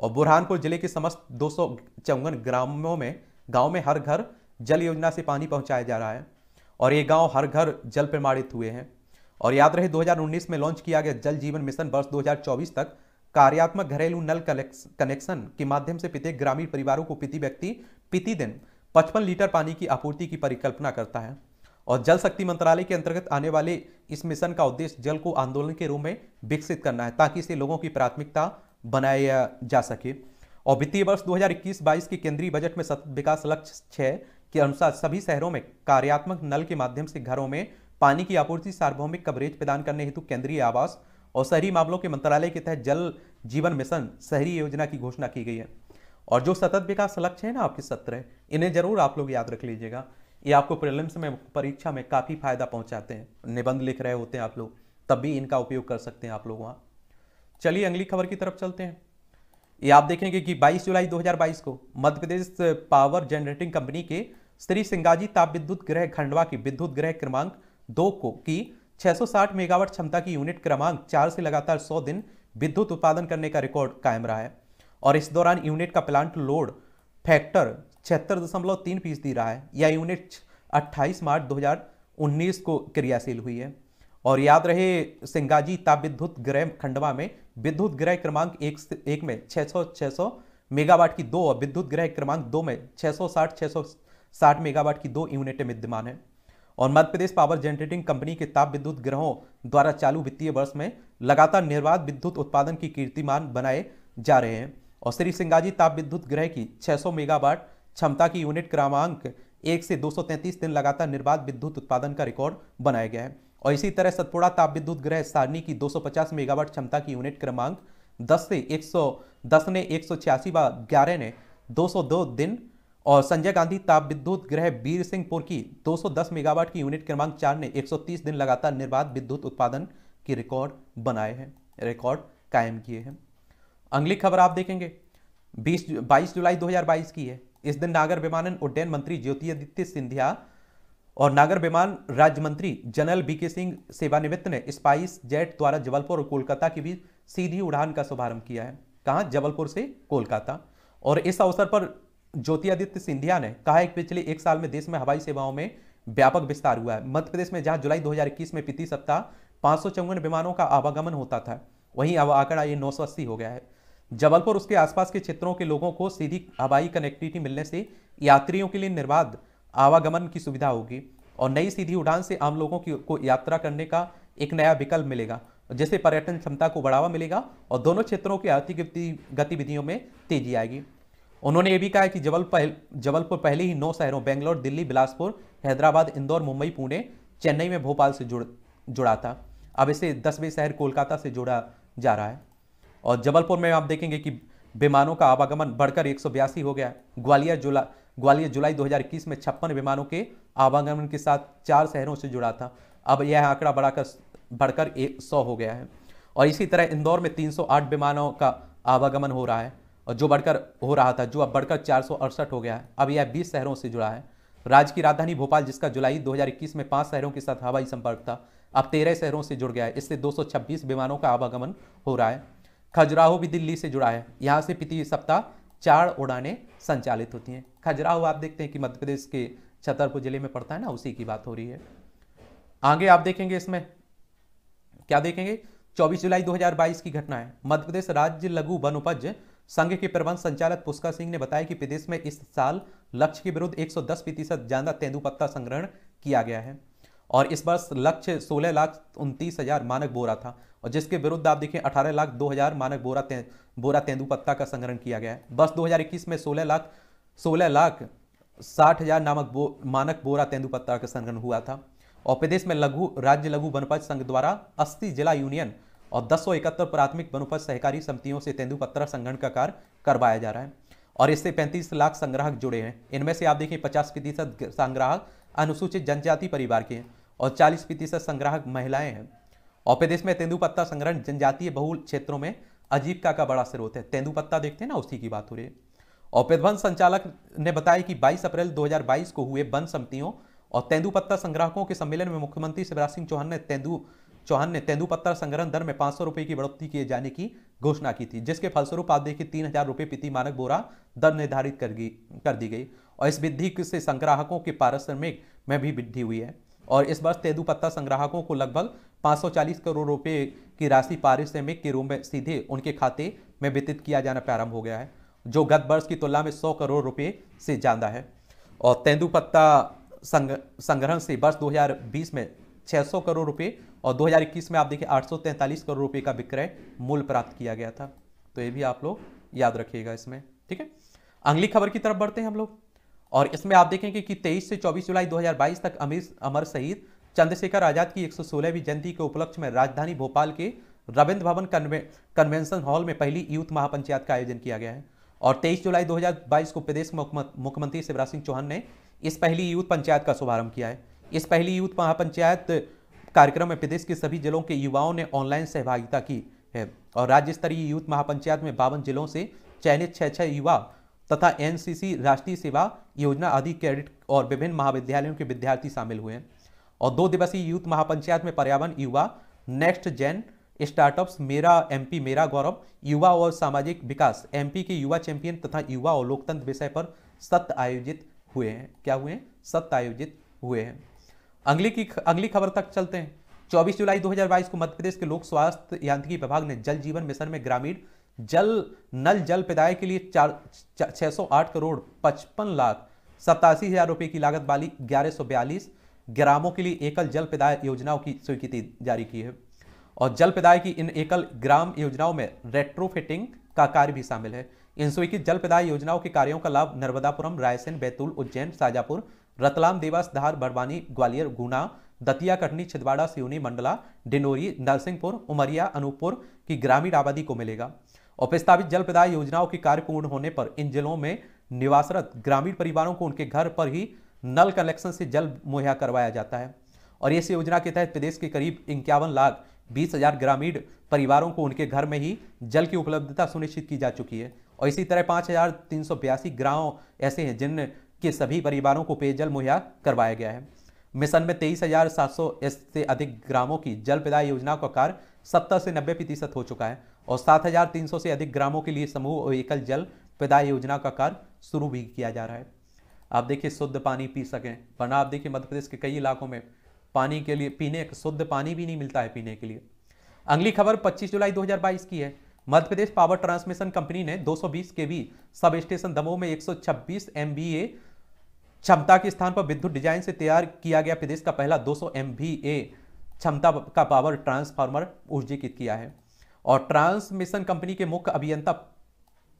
और बुरहानपुर जिले के समस्त दो ग्रामों में गाँव में हर घर जल योजना से पानी पहुँचाया जा रहा है और ये गाँव हर घर जल प्रमाणित हुए हैं और याद रहे 2019 में लॉन्च किया गया जल जीवन मिशन वर्ष 2024 तक कार्यात्मक घरेलू नल कनेक्शन के माध्यम से प्रत्येक ग्रामीण परिवारों को प्रति व्यक्ति प्रति दिन पचपन लीटर पानी की आपूर्ति की परिकल्पना करता है और जल शक्ति मंत्रालय के अंतर्गत आने वाले इस मिशन का उद्देश्य जल को आंदोलन के रूप में विकसित करना है ताकि इसे लोगों की प्राथमिकता बनाया जा सके और वित्तीय वर्ष 2021-22 के केंद्रीय बजट में सतत विकास लक्ष्य छः के अनुसार सभी शहरों में कार्यात्मक नल के माध्यम से घरों में पानी की आपूर्ति सार्वभौमिक कवरेज प्रदान करने हेतु केंद्रीय आवास और शहरी मामलों के मंत्रालय के तहत जल जीवन मिशन शहरी योजना की घोषणा की गई है और जो सतत विकास लक्ष्य है ना आपके सत्रह इन्हें जरूर आप लोग याद रख लीजिएगा ये आपको प्रिलिम्स में परीक्षा में काफ़ी फायदा पहुंचाते हैं निबंध लिख रहे होते हैं आप लोग तब भी इनका उपयोग कर सकते हैं आप लोग वहाँ चलिए अगली खबर की तरफ चलते हैं ये आप देखेंगे कि 22 जुलाई 2022 को Madhya Pradesh power generating company के श्री सिंगाजी ताप विद्युत ग्रह खंडवा की विद्युत ग्रह क्रमांक दो को की 660 मेगावाट क्षमता की यूनिट क्रमांक चार से लगातार 100 दिन विद्युत उत्पादन करने का रिकॉर्ड कायम रहा है और इस दौरान यूनिट का प्लांट लोड फैक्टर छिहत्तर दशमलव तीन फीसदी रहा है यह यूनिट 28 मार्च 2019 को क्रियाशील हुई है और याद रहे सिंगाजी ताप विद्युत ग्रह खंडवा में विद्युत ग्रह क्रमांक एक, एक में 600 600 मेगावाट की दो और विद्युत ग्रह क्रमांक दो में 660 660 मेगावाट की दो यूनिटें विद्यमान हैं और Madhya Pradesh power generating company के ताप विद्युत ग्रहों द्वारा चालू वित्तीय वर्ष में लगातार निर्वाध विद्युत उत्पादन की कीर्तिमान बनाए जा रहे हैं और श्री सिंगाजी ताप विद्युत गृह की 600 मेगावाट क्षमता की यूनिट क्रमांक एक से 233 दिन लगातार निर्बाध विद्युत उत्पादन का रिकॉर्ड बनाया गया है और इसी तरह सतपुड़ा ताप विद्युत गृह सारणी की 250 मेगावाट क्षमता की यूनिट क्रमांक 10 से 110 ने एक सौ व ग्यारह ने 202 दिन और संजय गांधी ताप विद्युत गृह बीर सिंहपुर की 210 मेगावाट की यूनिट क्रमांक चार ने 130 दिन लगातार निर्बाध विद्युत उत्पादन की रिकॉर्ड बनाए हैं रिकॉर्ड कायम किए हैं अगली खबर आप देखेंगे 20 22 जुलाई 2022 की है इस दिन नागर विमानन उड्डयन मंत्री ज्योतिदित्य सिंधिया और नागर विमान राज्य मंत्री जनरल बीके सिंह सेवानिवृत्त ने स्पाइस जेट द्वारा जबलपुर और कोलकाता के बीच सीधी उड़ान का शुभारंभ किया है कहा जबलपुर से कोलकाता और इस अवसर पर ज्योतिदित्य सिंधिया ने कहा है कि पिछले एक साल में देश में हवाई सेवाओं में व्यापक विस्तार हुआ है मध्य प्रदेश में जहां जुलाई दो में प्रति सप्ताह पाँच विमानों का आवागमन होता था वहीं अब आंकड़ा ये नौ हो गया है जबलपुर उसके आसपास के क्षेत्रों के लोगों को सीधी हवाई कनेक्टिविटी मिलने से यात्रियों के लिए निर्बाध आवागमन की सुविधा होगी और नई सीधी उड़ान से आम लोगों की को यात्रा करने का एक नया विकल्प मिलेगा जिससे पर्यटन क्षमता को बढ़ावा मिलेगा और दोनों क्षेत्रों की आर्थिक गतिविधियों में तेजी आएगी उन्होंने ये भी कहा कि जबल पहल, जबलपुर पहले ही नौ शहरों बेंगलोर दिल्ली बिलासपुर हैदराबाद इंदौर मुंबई पुणे चेन्नई में भोपाल से जुड़ जुड़ा था अब इसे दसवें शहर कोलकाता से जोड़ा जा रहा है और जबलपुर में आप देखेंगे कि विमानों का आवागमन बढ़कर एक हो गया ग्वालियर जुला ग्वालियर जुलाई 2021 में छप्पन विमानों के आवागमन के साथ चार शहरों से जुड़ा था अब यह आंकड़ा बढ़ाकर बढ़कर एक सौ हो गया है और इसी तरह इंदौर में 308 विमानों का आवागमन हो रहा है और जो बढ़कर हो रहा था जो अब बढ़कर चार हो गया है अब यह बीस शहरों से जुड़ा है राज्य की राजधानी भोपाल जिसका जुलाई 2021 में पाँच शहरों के साथ हवाई संपर्क था अब तेरह शहरों से जुड़ गया है इससे 226 विमानों का आवागमन हो रहा है खजुराहो भी दिल्ली से जुड़ा है यहाँ से प्रति सप्ताह चार उड़ाने संचालित होती हैं खजुराहो आप देखते हैं कि मध्य प्रदेश के छतरपुर जिले में पड़ता है ना उसी की बात हो रही है आगे आप देखेंगे इसमें क्या देखेंगे 24 जुलाई 2022 की घटना है मध्य प्रदेश राज्य लघु वनोपज संघ के प्रबंध संचालक पुष्कर सिंह ने बताया कि प्रदेश में इस साल लक्ष्य के विरुद्ध 110 प्रतिशत ज्यादा तेंदुपत्ता संग्रहण किया गया है और इस वर्ष लक्ष्य सोलह लाख उनतीस हज़ार मानक बोरा था और जिसके विरुद्ध आप देखें अठारह लाख दो हज़ार मानक बोरा ते, बोरा तेंदू पत्ता का संग्रहण किया गया है वर्ष 2021 में सोलह लाख सोलह लाख साठ हज़ार नामक बो, मानक बोरा तेंदू पत्ता का संग्रहण हुआ था और प्रदेश में लघु राज्य लघु वनपज संघ द्वारा अस्सी जिला यूनियन और दस प्राथमिक वनोपज सहकारी समितियों से तेंदुपत्ता संग्रहण का कार्य करवाया जा रहा है और इससे पैंतीस लाख संग्राहक जुड़े हैं इनमें से आप देखिए पचास प्रतिशत संग्राहक अनुसूचित जनजाति परिवार के हैं और चालीस प्रतिशत संग्राहक महिलाएं हैं और प्रदेश में तेंदुपत्ता संग्रहण जनजातीय बहुल क्षेत्रों में अजीविका का बड़ा स्रोत है तेंदुपत्ता देखते हैं ना उसी की बात हो रही है और प्रबंध संचालक ने बताया कि 22 अप्रैल 2022 को हुए वन समितियों और तेंदुपत्ता संग्राहकों के सम्मेलन में मुख्यमंत्री शिवराज सिंह चौहान ने तेंदु चौहान ने तेंदुपत्ता संग्रहण दर में पाँच सौ की बढ़ोतरी किए जाने की घोषणा की थी जिसके फलस्वरूप आप देखिए तीन हजार रुपये प्रति मानक बोरा दर निर्धारित कर कर दी गई और इस वृद्धि से संग्राहकों के पारिश्रमिक में भी वृद्धि हुई है और इस वर्ष तेंदुपत्ता संग्राहकों को लगभग 540 करोड़ रुपए की राशि पारिश्रमिक के रूप में सीधे उनके खाते में वितरित किया जाना प्रारंभ हो गया है जो गत वर्ष की तुलना में 100 करोड़ रुपए से ज़्यादा है और तेंदुपत्ता संग, संग्रहण से वर्ष 2020 में 600 करोड़ रुपए और 2021 में आप देखिए 843 करोड़ रुपए का विक्रय मूल प्राप्त किया गया था तो ये भी आप लोग याद रखिएगा इसमें ठीक है अगली खबर की तरफ बढ़ते हैं हम लोग और इसमें आप देखेंगे कि तेईस से चौबीस जुलाई 2022 तक अमीर अमर शहीद चंद्रशेखर आजाद की एक सोलहवीं जयंती के उपलक्ष्य में राजधानी भोपाल के रविंद्र भवन कन्वेंशन हॉल में पहली यूथ महापंचायत का आयोजन किया गया है और 23 जुलाई 2022 को प्रदेश मुख्यमंत्री शिवराज सिंह चौहान ने इस पहली यूथ पंचायत का शुभारंभ किया है इस पहली यूथ महापंचायत कार्यक्रम में प्रदेश के सभी जिलों के युवाओं ने ऑनलाइन सहभागिता की है और राज्य स्तरीय यूथ महापंचायत में बावन जिलों से चयनित छः छः युवा तथा एनसीसी राष्ट्रीय सेवा योजना आदि क्रेडिट और विभिन्न महाविद्यालयों के विद्यार्थी शामिल हुए और दो दिवसीय यूथ महापंचायत में पर्यावरण युवा नेक्स्ट जैन स्टार्टअप्स मेरा एमपी मेरा गौरव युवा और सामाजिक विकास एमपी के युवा चैंपियन तथा युवा और लोकतंत्र विषय पर सत्य आयोजित हुए हैं क्या हुए हैं सत्य आयोजित हुए हैं अगली की अगली खबर तक चलते हैं 24 जुलाई 2022 को मध्य प्रदेश के लोक स्वास्थ्य यांत्रिकी विभाग ने जल जीवन मिशन में ग्रामीण जल नल जल पैदाय के लिए चार करोड़ पचपन लाख सतासी हजार रुपये की लागत वाली ग्यारह सौ बयालीस ग्रामों के लिए एकल जल पैदाय योजनाओं की स्वीकृति जारी की है और जल पैदाय की इन एकल ग्राम योजनाओं में रेट्रोफिटिंग का कार्य भी शामिल है इन स्वीकृत जल पैदाय योजनाओं के कार्यों का लाभ नर्मदापुरम रायसेन बैतूल उज्जैन शाजापुर रतलाम देवास धार बड़वानी ग्वालियर गुना दतिया कटनी छिदवाड़ा सिवनी मंडला डिंडोरी नरसिंहपुर उमरिया अनूपपुर की ग्रामीण आबादी को मिलेगा और प्रस्तावित जल प्रदाय योजनाओं के कार्य पूर्ण होने पर इन जिलों में निवासरत ग्रामीण परिवारों को उनके घर पर ही नल कनेक्शन से जल मुहैया करवाया जाता है और इस योजना के तहत प्रदेश के करीब इक्यावन लाख बीस हजार ग्रामीण परिवारों को उनके घर में ही जल की उपलब्धता सुनिश्चित की जा चुकी है और इसी तरह पाँच हजार तीन सौ बयासी ग्राम ऐसे हैं जिन के सभी परिवारों को पेयजल मुहैया करवाया गया है मिशन में तेईस हजार से अधिक ग्रामों की जल प्रदाय योजना का कार्य सत्तर से नब्बे प्रतिशत हो चुका है और सात हजार तीन सौ से अधिक ग्रामों के लिए समूह और एकल जल प्रदाय योजना का कार्य शुरू भी किया जा रहा है आप देखिए शुद्ध पानी पी सकें वरना आप देखिए मध्य प्रदेश के कई इलाकों में पानी के लिए पीने शुद्ध पानी भी नहीं मिलता है पीने के लिए अगली खबर पच्चीस जुलाई दो की है Madhya Pradesh power transmission company ने 220 केवी सब स्टेशन दमोह में 126 सौ क्षमता के स्थान पर विद्युत डिजाइन से तैयार किया गया प्रदेश का पहला 200 सौ क्षमता का पावर ट्रांसफार्मर ऊर्जीकृत किया है और ट्रांसमिशन कंपनी के मुख्य अभियंता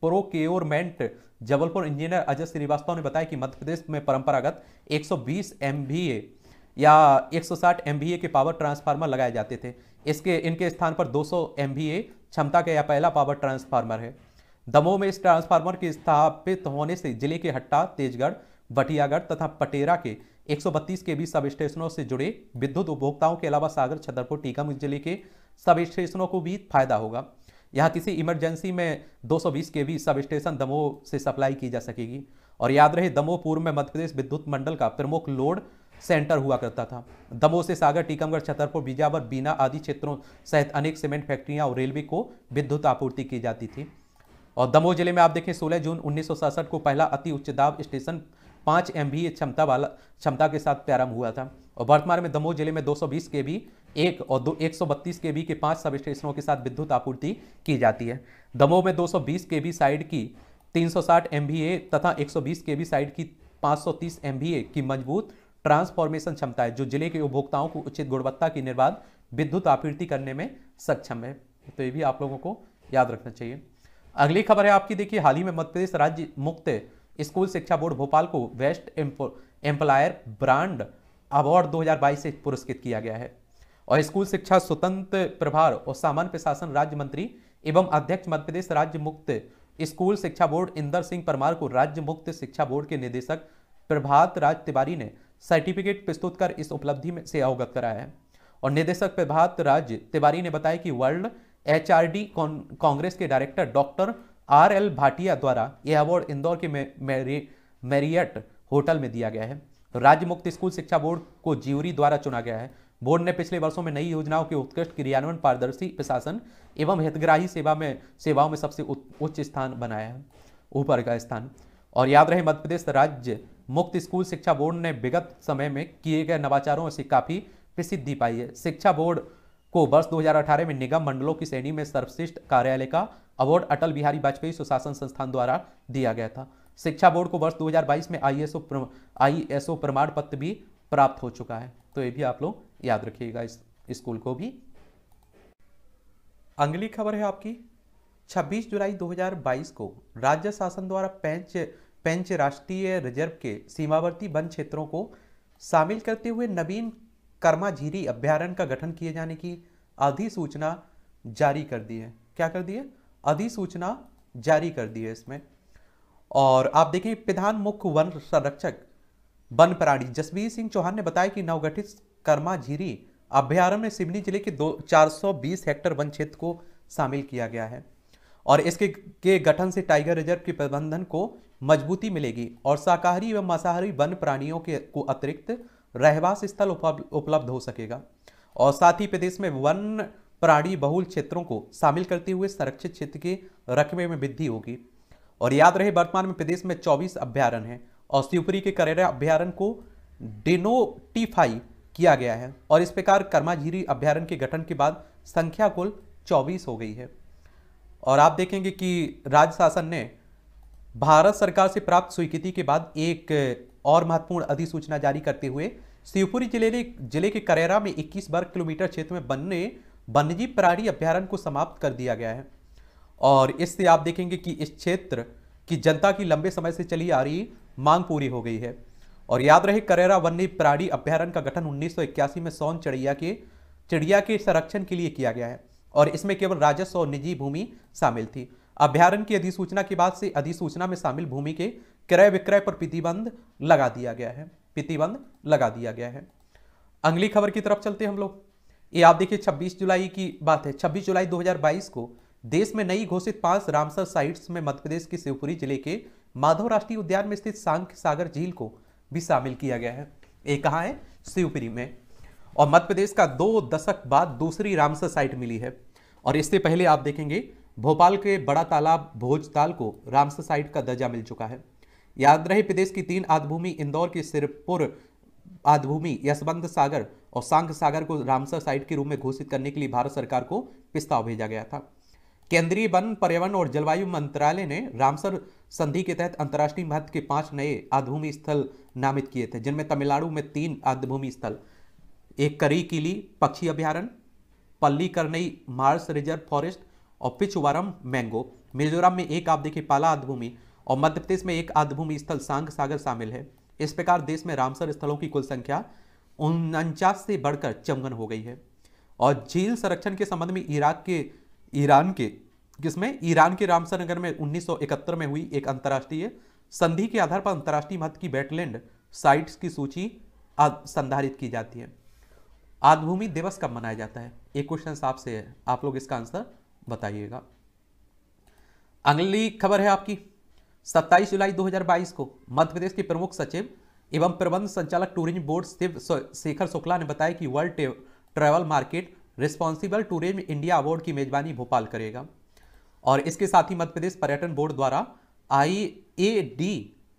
प्रोक्योरमेंट जबलपुर इंजीनियर अजय श्रीवास्तव ने बताया कि मध्य प्रदेश में परंपरागत 120 सौ या 160 सौ के पावर ट्रांसफार्मर लगाए जाते थे इसके इनके स्थान पर 200 सौ क्षमता का यह पहला पावर ट्रांसफार्मर है दमोह में इस ट्रांसफार्मर के स्थापित होने से जिले के हट्टा तेजगढ़ बटियागढ़ तथा पटेरा के 132 के बीच सब स्टेशनों से जुड़े विद्युत उपभोक्ताओं के अलावा सागर छतरपुर टीकामगढ़ जिले के सब स्टेशनों को भी फायदा होगा यहाँ किसी इमरजेंसी में 220 के भी सब स्टेशन दमोह से सप्लाई की जा सकेगी और याद रहे दमोह पूर्व में मध्य प्रदेश विद्युत मंडल का प्रमुख लोड सेंटर हुआ करता था दमोह से सागर टीकमगढ़ छतरपुर बीजावर बीना आदि क्षेत्रों सहित अनेक सीमेंट फैक्ट्रियां और रेलवे को विद्युत आपूर्ति की जाती थी और दमोह जिले में आप देखें 16 जून उन्नीस को पहला अति उच्च दाब स्टेशन पाँच एम क्षमता वाला क्षमता के साथ प्रारंभ हुआ था और वर्तमान में दमोह जिले में 220 के बी एक और दो एक सौ के बी के पांच सब स्टेशनों के साथ विद्युत आपूर्ति की जाती है दमोह में 220 के बी साइड की 360 एमवीए तथा 120 बी साइड की 530 एमवीए की मजबूत ट्रांसफॉर्मेशन क्षमता है जो जिले के उपभोक्ताओं को उचित गुणवत्ता की निर्बाध विद्युत आपूर्ति करने में सक्षम है तो ये भी आप लोगों को याद रखना चाहिए अगली खबर है आपकी देखिए हाल ही में मध्य प्रदेश राज्य मुक्त स्कूल शिक्षा बोर्ड भोपाल को वेस्ट एम्प्लायर ब्रांड अवार्ड 2022 से पुरस्कृत किया गया है और स्कूल शिक्षा स्वतंत्र प्रभार और सामान्य प्रशासन राज्य मंत्री एवं अध्यक्ष मध्यप्रदेश राज्य मुक्त स्कूल शिक्षा बोर्ड इंदर सिंह परमार को राज्य मुक्त शिक्षा बोर्ड के निदेशक प्रभात राज तिवारी ने सर्टिफिकेट प्रस्तुत कर इस उपलब्धि में से अवगत कराया है और निदेशक प्रभात राज तिवारी ने बताया कि वर्ल्ड एच कांग्रेस के director doctor R L Bhatia द्वारा यह अवार्ड इंदौर के मैरियट होटल में दिया गया है राज्य मुक्त स्कूल शिक्षा बोर्ड को ज्यूरी द्वारा चुना गया है बोर्ड ने पिछले वर्षों में नई योजनाओं के उत्कृष्ट क्रियान्वयन पारदर्शी प्रशासन एवं हितग्राही सेवा में सेवाओं में सबसे उच्च स्थान बनाया है ऊपर का स्थान और याद रहे मध्य प्रदेश राज्य मुक्त स्कूल शिक्षा बोर्ड ने विगत समय में किए गए नवाचारों से काफ़ी प्रसिद्धि पाई है शिक्षा बोर्ड को वर्ष 2018 में निगम मंडलों की श्रेणी में सर्वश्रेष्ठ कार्यालय का अवार्ड अटल बिहारी वाजपेयी सुशासन संस्थान द्वारा दिया गया था शिक्षा बोर्ड को वर्ष 2022 में आईएसओ आईएसओ प्रमाण पत्र भी प्राप्त हो चुका है तो ये भी आप लोग याद रखिएगा इस स्कूल को भी अगली खबर है आपकी 26 जुलाई 2022 को राज्य शासन द्वारा पेंच पेंच राष्ट्रीय रिजर्व के सीमावर्ती वन क्षेत्रों को शामिल करते हुए नवीन कर्माझीरी अभ्यारण का गठन किए जाने की अधिसूचना जारी कर दी है क्या कर दी है अधिसूचना जारी कर दी है इसमें और आप देखें प्रधान मुख्य वन संरक्षक वन प्राणी जसवीर सिंह चौहान ने बताया कि नवगठित कर्माझीरी अभ्यारण्य में सिवनी जिले के दो 420 हेक्टर वन क्षेत्र को शामिल किया गया है और इसके के गठन से टाइगर रिजर्व के प्रबंधन को मजबूती मिलेगी और शाकाहारी व मांसाहारी वन प्राणियों के को अतिरिक्त रहवास स्थल उपलब्ध हो सकेगा और साथ ही प्रदेश में वन प्राणी बहुल क्षेत्रों को शामिल करते हुए संरक्षित क्षेत्र के रकबे में वृद्धि होगी और याद रहे वर्तमान में प्रदेश में 24 अभ्यारण हैं और शिवपुरी के करेरा अभ्यारण को डिनोटिफाई किया गया है और इस प्रकार कर्माझीरी अभ्यारण के गठन के बाद संख्या कुल 24 हो गई है और आप देखेंगे कि राज्य शासन ने भारत सरकार से प्राप्त स्वीकृति के बाद एक और महत्वपूर्ण अधिसूचना जारी करते हुए शिवपुरी जिले ने जिले के करेरा में 21 वर्ग किलोमीटर क्षेत्र में बनने वन्यजीव प्राणी अभ्यारण्य को समाप्त कर दिया गया है और इससे आप देखेंगे कि इस क्षेत्र की जनता की लंबे समय से चली आ रही मांग पूरी हो गई है और याद रहे करेरा वन्य प्राणी अभ्यारण का गठन 1981 में सोन चिड़िया के चिड़िया के संरक्षण के लिए किया गया है और इसमें केवल राजस्व और निजी भूमि शामिल थी अभ्यारण की अधिसूचना के बाद से अधिसूचना में शामिल भूमि के क्रय विक्रय पर प्रतिबंध लगा दिया गया है प्रतिबंध लगा दिया गया है अगली खबर की तरफ चलते हम लोग ये आप देखिए 26 जुलाई की बात है 26 जुलाई 2022 को देश में नई घोषित पांच रामसर साइट्स में मध्य प्रदेश के शिवपुरी जिले के माधव राष्ट्रीय उद्यान में स्थित सांख सागर झील को भी शामिल किया गया है ये कहाँ है शिवपुरी में और मध्य प्रदेश का दो दशक बाद दूसरी रामसर साइट मिली है और इससे पहले आप देखेंगे भोपाल के बड़ा तालाब भोजताल को रामसर साइट का दर्जा मिल चुका है याद रहे प्रदेश की तीन आदभूमि इंदौर की सिरपुर आदभूमि यशवंत सागर और सांग सागर को रामसर साइट के रूप में घोषित करने के लिए भारत सरकार को प्रस्ताव भेजा गया था केंद्रीय वन पर्यावरण और जलवायु मंत्रालय ने रामसर संधि के तहत अंतर्राष्ट्रीय महत्व के पांच नए आदभूमि स्थल नामित किए थे जिनमें तमिलनाडु में तीन आदभूमि स्थल एक करी किली पक्षी अभ्यारण्य पल्ली करनई मार्स रिजर्व फॉरेस्ट और पिछुवारम मैंगो मिजोरम में एक आप देखिए पाला आदभूमि और मध्य प्रदेश में एक आधभूमि स्थल सांग सागर शामिल है इस प्रकार देश में रामसर स्थलों की कुल संख्या उनचास से बढ़कर चौवन हो गई है और झील संरक्षण के संबंध में इराक के ईरान के जिसमें ईरान के रामसर नगर में 1971 में हुई एक अंतर्राष्ट्रीय संधि के आधार पर अंतर्राष्ट्रीय महत्व की बेटलैंड साइट्स की सूची संधारित की जाती है आदभूमि दिवस कब मनाया जाता है एक क्वेश्चन आपसे है आप लोग इसका आंसर बताइएगा अगली खबर है आपकी 27 जुलाई 2022 को मध्य प्रदेश के प्रमुख सचिव एवं प्रबंध संचालक टूरिज्म बोर्ड शिव शेखर शुक्ला ने बताया कि world travel market responsible tourism India award की मेजबानी भोपाल करेगा और इसके साथ ही मध्य प्रदेश पर्यटन बोर्ड द्वारा I A D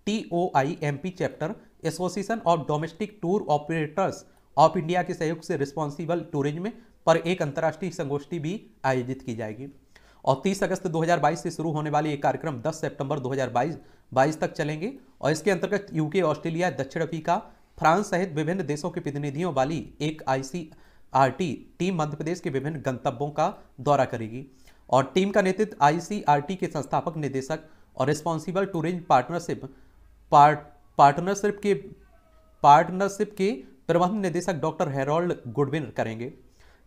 T O I M P chapter association of domestic tour operators of India के सहयोग से रिस्पॉन्सिबल टूरिज्म पर एक अंतर्राष्ट्रीय संगोष्ठी भी आयोजित की जाएगी और 30 अगस्त 2022 से शुरू होने वाले ये कार्यक्रम 10 सितंबर 2022 बाईस तक चलेंगे और इसके अंतर्गत यूके ऑस्ट्रेलिया दक्षिण अफ्रीका फ्रांस सहित विभिन्न देशों के प्रतिनिधियों वाली एक आईसीआरटी टीम मध्य प्रदेश के विभिन्न गंतव्यों का दौरा करेगी और टीम का नेतृत्व आईसीआरटी के संस्थापक निदेशक और रिस्पॉन्सिबल टूरिज्म पार्टनरशिप पार्टनरशिप के पार्टनरशिप के प्रबंध निदेशक डॉक्टर हेरोल्ड गुडविन करेंगे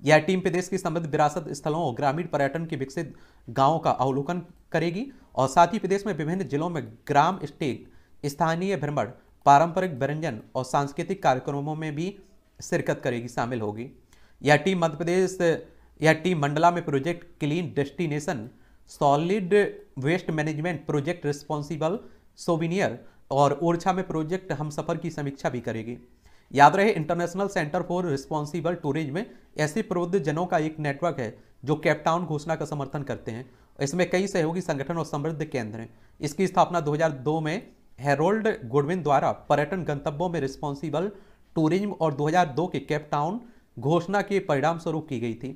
यह टीम प्रदेश की समृद्ध विरासत स्थलों और ग्रामीण पर्यटन के विकसित गांवों का अवलोकन करेगी और साथ ही प्रदेश में विभिन्न जिलों में ग्राम स्टेट स्थानीय भ्रमण पारंपरिक व्यंजन और सांस्कृतिक कार्यक्रमों में भी शिरकत करेगी शामिल होगी यह टीम मध्य प्रदेश यह टीम मंडला में project clean destination solid waste management project responsible souvenir और ओरछा में प्रोजेक्ट हम सफर की समीक्षा भी करेगी याद रहे international centre for responsible tourism में ऐसे प्रबुद्ध जनों का एक नेटवर्क है जो केपटाउन घोषणा का समर्थन करते हैं इसमें कई सहयोगी संगठन और समृद्ध केंद्र हैं इसकी स्थापना 2002 में हेरोल्ड गुडविन द्वारा पर्यटन गंतव्यों में रिस्पॉन्सिबल टूरिज्म और 2002 के केपटाउन घोषणा के परिणाम स्वरूप की गई थी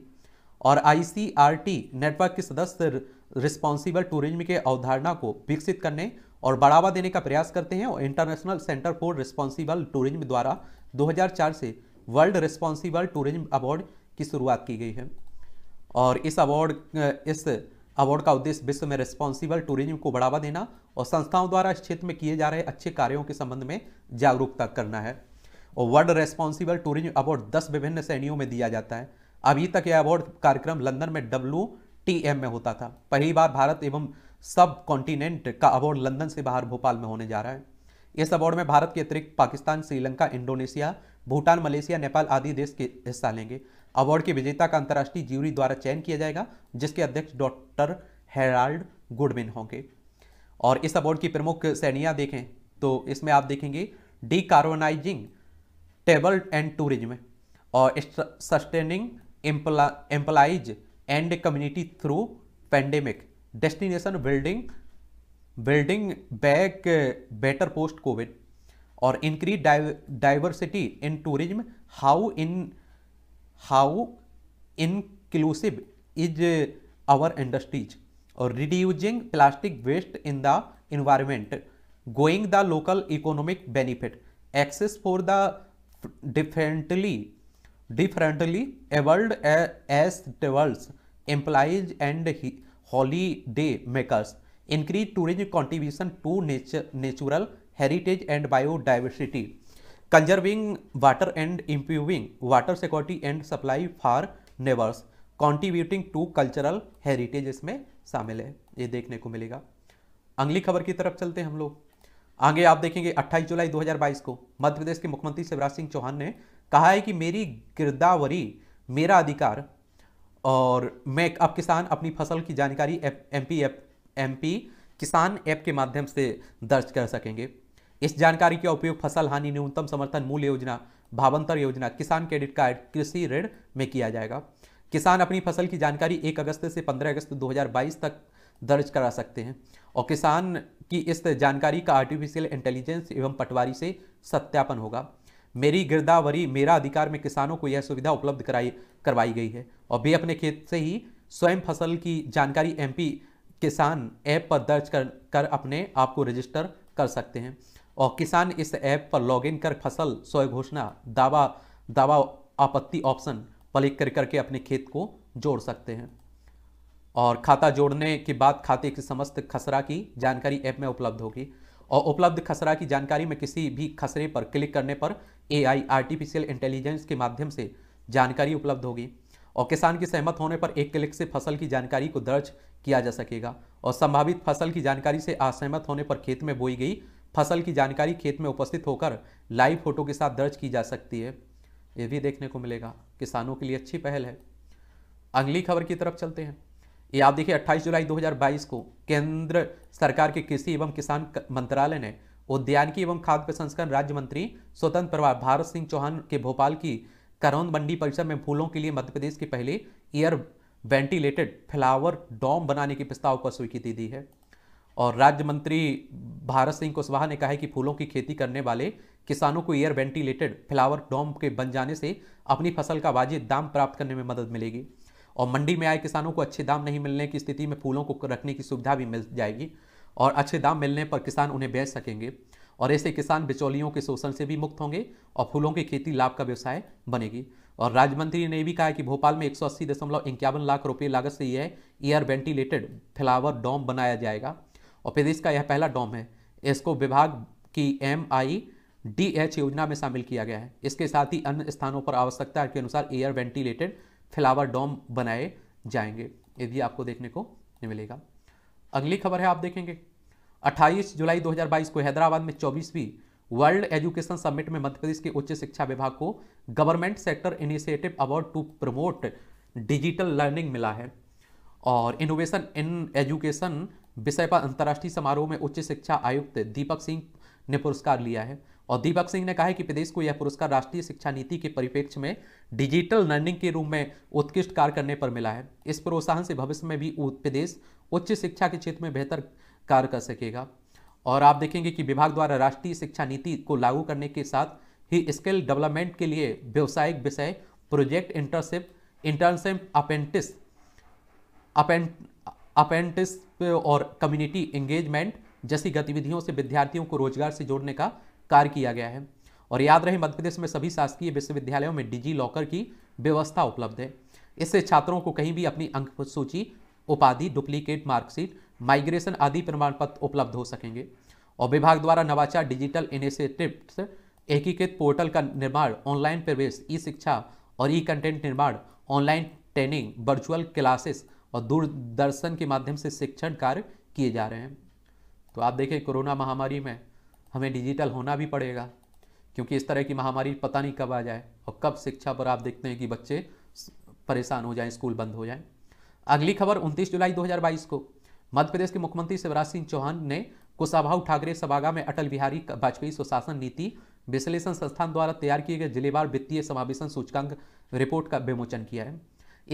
और आई नेटवर्क के सदस्य रिस्पॉन्सिबल टूरिज्म के अवधारणा को विकसित करने और बढ़ावा देने का प्रयास करते हैं और international centre for responsible tourism द्वारा 2004 से वर्ल्ड रिस्पॉन्सिबल टूरिज्म अवार्ड की शुरुआत की गई है और इस अवार्ड इस अवार्ड का उद्देश्य विश्व में रिस्पॉन्सिबल टूरिज्म को बढ़ावा देना और संस्थाओं द्वारा इस क्षेत्र में किए जा रहे अच्छे कार्यों के संबंध में जागरूकता करना है और वर्ल्ड रेस्पॉन्सिबल टूरिज्म अवार्ड दस विभिन्न श्रेणियों में दिया जाता है अभी तक यह अवार्ड कार्यक्रम लंदन में डब्ल्यू टी एम में होता था पहली बार भारत एवं सब कॉन्टिनेंट का अवार्ड लंदन से बाहर भोपाल में होने जा रहा है इस अवार्ड में भारत के अतिरिक्त पाकिस्तान श्रीलंका इंडोनेशिया भूटान मलेशिया नेपाल आदि देश के हिस्सा लेंगे अवार्ड के विजेता का अंतर्राष्ट्रीय ज्यूरी द्वारा चयन किया जाएगा जिसके अध्यक्ष डॉक्टर हेराल्ड गुडविन होंगे और इस अवार्ड की प्रमुख श्रेणियाँ देखें तो इसमें आप देखेंगे decarbonising travel and tourism और sustaining employees and community through pandemic destination building building back better post covid और increase diversity in tourism how in how inclusive is our industries और reducing plastic waste in the environment going the local economic benefit access for the differently differently abled as well as employees and the holiday makers increase tourism contribution to natural heritage and biodiversity conserving water and improving water security and supply for neighbours contributing to cultural heritage इसमें शामिल है ये देखने को मिलेगा अगली खबर की तरफ चलते हैं हम लोग आगे आप देखेंगे 28 जुलाई 2022 को मध्य प्रदेश के मुख्यमंत्री शिवराज सिंह चौहान ने कहा है कि मेरी गिरदावरी मेरा अधिकार और मैं अब किसान अपनी फसल की जानकारी M P app M P Kisan app के माध्यम से दर्ज कर सकेंगे इस जानकारी का उपयोग फसल हानि न्यूनतम समर्थन मूल्य योजना भावंतर योजना किसान क्रेडिट कार्ड कृषि ऋण में किया जाएगा किसान अपनी फसल की जानकारी 1 अगस्त से 15 अगस्त 2022 तक दर्ज करा सकते हैं और किसान की इस जानकारी का आर्टिफिशियल इंटेलिजेंस एवं पटवारी से सत्यापन होगा मेरी गिरदावरी मेरा अधिकार में किसानों को यह सुविधा उपलब्ध कराई करवाई गई है और वे अपने खेत से ही स्वयं फसल की जानकारी एमपी किसान ऐप पर दर्ज कर कर अपने आप को रजिस्टर कर सकते हैं और किसान इस ऐप पर लॉगिन कर फसल स्वयं घोषणा दावा दावा आपत्ति ऑप्शन पर क्लिक कर करके अपने खेत को जोड़ सकते हैं और खाता जोड़ने के बाद खाते की समस्त खसरा की जानकारी ऐप में उपलब्ध होगी और उपलब्ध खसरा की जानकारी में किसी भी खसरे पर क्लिक करने पर एआई आर्टिफिशियल इंटेलिजेंस के माध्यम से जानकारी उपलब्ध होगी और किसान की सहमत होने पर एक क्लिक से फसल की जानकारी को दर्ज किया जा सकेगा और संभावित फसल की जानकारी से असहमत होने पर खेत में बोई गई फसल की जानकारी खेत में उपस्थित होकर लाइव फोटो के साथ दर्ज की जा सकती है ये भी देखने को मिलेगा किसानों के लिए अच्छी पहल है अगली खबर की तरफ चलते हैं ये आप देखिए 28 जुलाई 2022 को केंद्र सरकार के कृषि एवं किसान मंत्रालय ने उद्यानिकी एवं खाद्य प्रसंस्करण राज्य मंत्री स्वतंत्र प्रभार भारत सिंह चौहान के भोपाल की करौंद मंडी परिसर में फूलों के लिए मध्य प्रदेश के पहले एयर वेंटिलेटेड फ्लावर डॉम बनाने के प्रस्ताव को स्वीकृति दी है और राज्य मंत्री भारत सिंह कुशवाहा ने कहा है कि फूलों की खेती करने वाले किसानों को एयर वेंटिलेटेड फ्लावर डॉम के बन जाने से अपनी फसल का वाजिब दाम प्राप्त करने में मदद मिलेगी और मंडी में आए किसानों को अच्छे दाम नहीं मिलने की स्थिति में फूलों को रखने की सुविधा भी मिल जाएगी और अच्छे दाम मिलने पर किसान उन्हें बेच सकेंगे और ऐसे किसान बिचौलियों के शोषण से भी मुक्त होंगे और फूलों की खेती लाभ का व्यवसाय बनेगी और राज्य मंत्री ने भी कहा कि भोपाल में एक दशमलव इक्यावन लाख रुपये लागत से यह एयर वेंटिलेटेड फ्लावर डॉम बनाया जाएगा और प्रदेश का यह पहला डॉम है इसको विभाग की एम आई डी एच योजना में शामिल किया गया है इसके साथ ही अन्य स्थानों पर आवश्यकता के अनुसार एयर वेंटिलेटेड फ्लावर डॉम बनाए जाएंगे ये भी आपको देखने को मिलेगा अगली खबर है आप देखेंगे 28 जुलाई 2022 को हैदराबाद में चौबीसवीं वर्ल्ड एजुकेशन समिट में मध्य प्रदेश के उच्च शिक्षा विभाग को government sector initiative award to promote digital learning मिला है और इनोवेशन इन एजुकेशन विषय पर अंतर्राष्ट्रीय समारोह में उच्च शिक्षा आयुक्त दीपक सिंह ने पुरस्कार लिया है और दीपक सिंह ने कहा है कि प्रदेश को यह पुरस्कार राष्ट्रीय शिक्षा नीति के परिप्रेक्ष्य में डिजिटल लर्निंग के रूप में उत्कृष्ट कार्य करने पर मिला है इस प्रोत्साहन से भविष्य में भी प्रदेश उच्च शिक्षा के क्षेत्र में बेहतर कार्य कर सकेगा और आप देखेंगे कि विभाग द्वारा राष्ट्रीय शिक्षा नीति को लागू करने के साथ ही स्किल डेवलपमेंट के लिए व्यवसायिक विषय project internship internship apprentice apprentice और कम्युनिटी एंगेजमेंट जैसी गतिविधियों से विद्यार्थियों को रोजगार से जोड़ने का कार्य किया गया है और याद रहे मध्य प्रदेश में सभी शासकीय विश्वविद्यालयों में डिजी लॉकर की व्यवस्था उपलब्ध है इससे छात्रों को कहीं भी अपनी अंक सूची उपाधि डुप्लीकेट मार्कशीट माइग्रेशन आदि प्रमाण पत्र उपलब्ध हो सकेंगे और विभाग द्वारा नवाचार डिजिटल इनिशिएटिव एकीकृत पोर्टल का निर्माण ऑनलाइन प्रवेश ई शिक्षा और ई कंटेंट निर्माण ऑनलाइन ट्रेनिंग वर्चुअल क्लासेस और दूरदर्शन के माध्यम से शिक्षण कार्य किए जा रहे हैं तो आप देखें कोरोना महामारी में हमें डिजिटल होना भी पड़ेगा क्योंकि इस तरह की महामारी पता नहीं कब आ जाए और कब शिक्षा पर आप देखते हैं कि बच्चे परेशान हो जाएं स्कूल बंद हो जाएं अगली खबर 29 जुलाई 2022 को मध्य प्रदेश के मुख्यमंत्री शिवराज सिंह चौहान ने कुशाभा ठाकरे सभागा में अटल बिहारी वाजपेयी सुशासन नीति विश्लेषण संस्थान द्वारा तैयार किए गए जिलेवार वित्तीय समावेशन सूचकांक रिपोर्ट का विमोचन किया है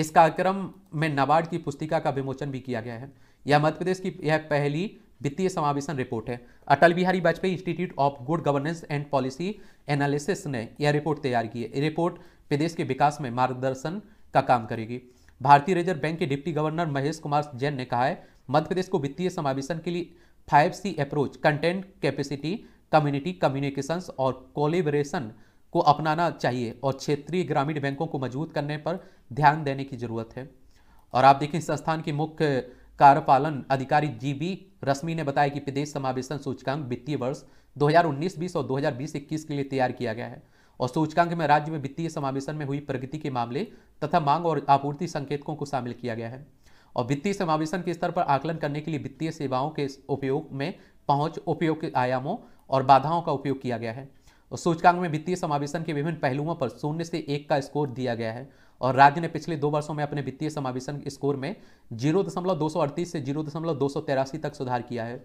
इस कार्यक्रम में नाबार्ड की पुस्तिका का विमोचन भी किया गया है यह मध्य प्रदेश की यह पहली वित्तीय समावेशन रिपोर्ट है Atal Bihari Vajpayee institute of good governance and policy analysis ने यह रिपोर्ट तैयार की है ये रिपोर्ट प्रदेश के विकास में मार्गदर्शन का काम करेगी भारतीय रिजर्व बैंक के डिप्टी गवर्नर महेश कुमार जैन ने कहा है मध्य प्रदेश को वित्तीय समावेशन के लिए five C approach content capacity community communications और कोलेबरेशन को अपनाना चाहिए और क्षेत्रीय ग्रामीण बैंकों को मजबूत करने पर ध्यान देने की जरूरत है और आप देखें संस्थान के मुख्य कार्यपालन अधिकारी जी बी रश्मि ने बताया कि प्रदेश समावेशन सूचकांक वित्तीय वर्ष 2019-20 और 2020-21 के लिए तैयार किया गया है और सूचकांक में राज्य में वित्तीय समावेशन में हुई प्रगति के मामले तथा मांग और आपूर्ति संकेतकों को शामिल किया गया है और वित्तीय समावेशन के स्तर पर आकलन करने के लिए वित्तीय सेवाओं के उपयोग में पहुंच उपयोग के आयामों और बाधाओं का उपयोग किया गया है और सूचकांक में वित्तीय समावेशन के विभिन्न पहलुओं पर शून्य से एक का स्कोर दिया गया है और राज्य ने पिछले दो वर्षों में अपने वित्तीय समावेशन स्कोर में जीरो दशमलव दो सौ अड़तीस से जीरो दशमलव दो सौ तेरासी तक सुधार किया है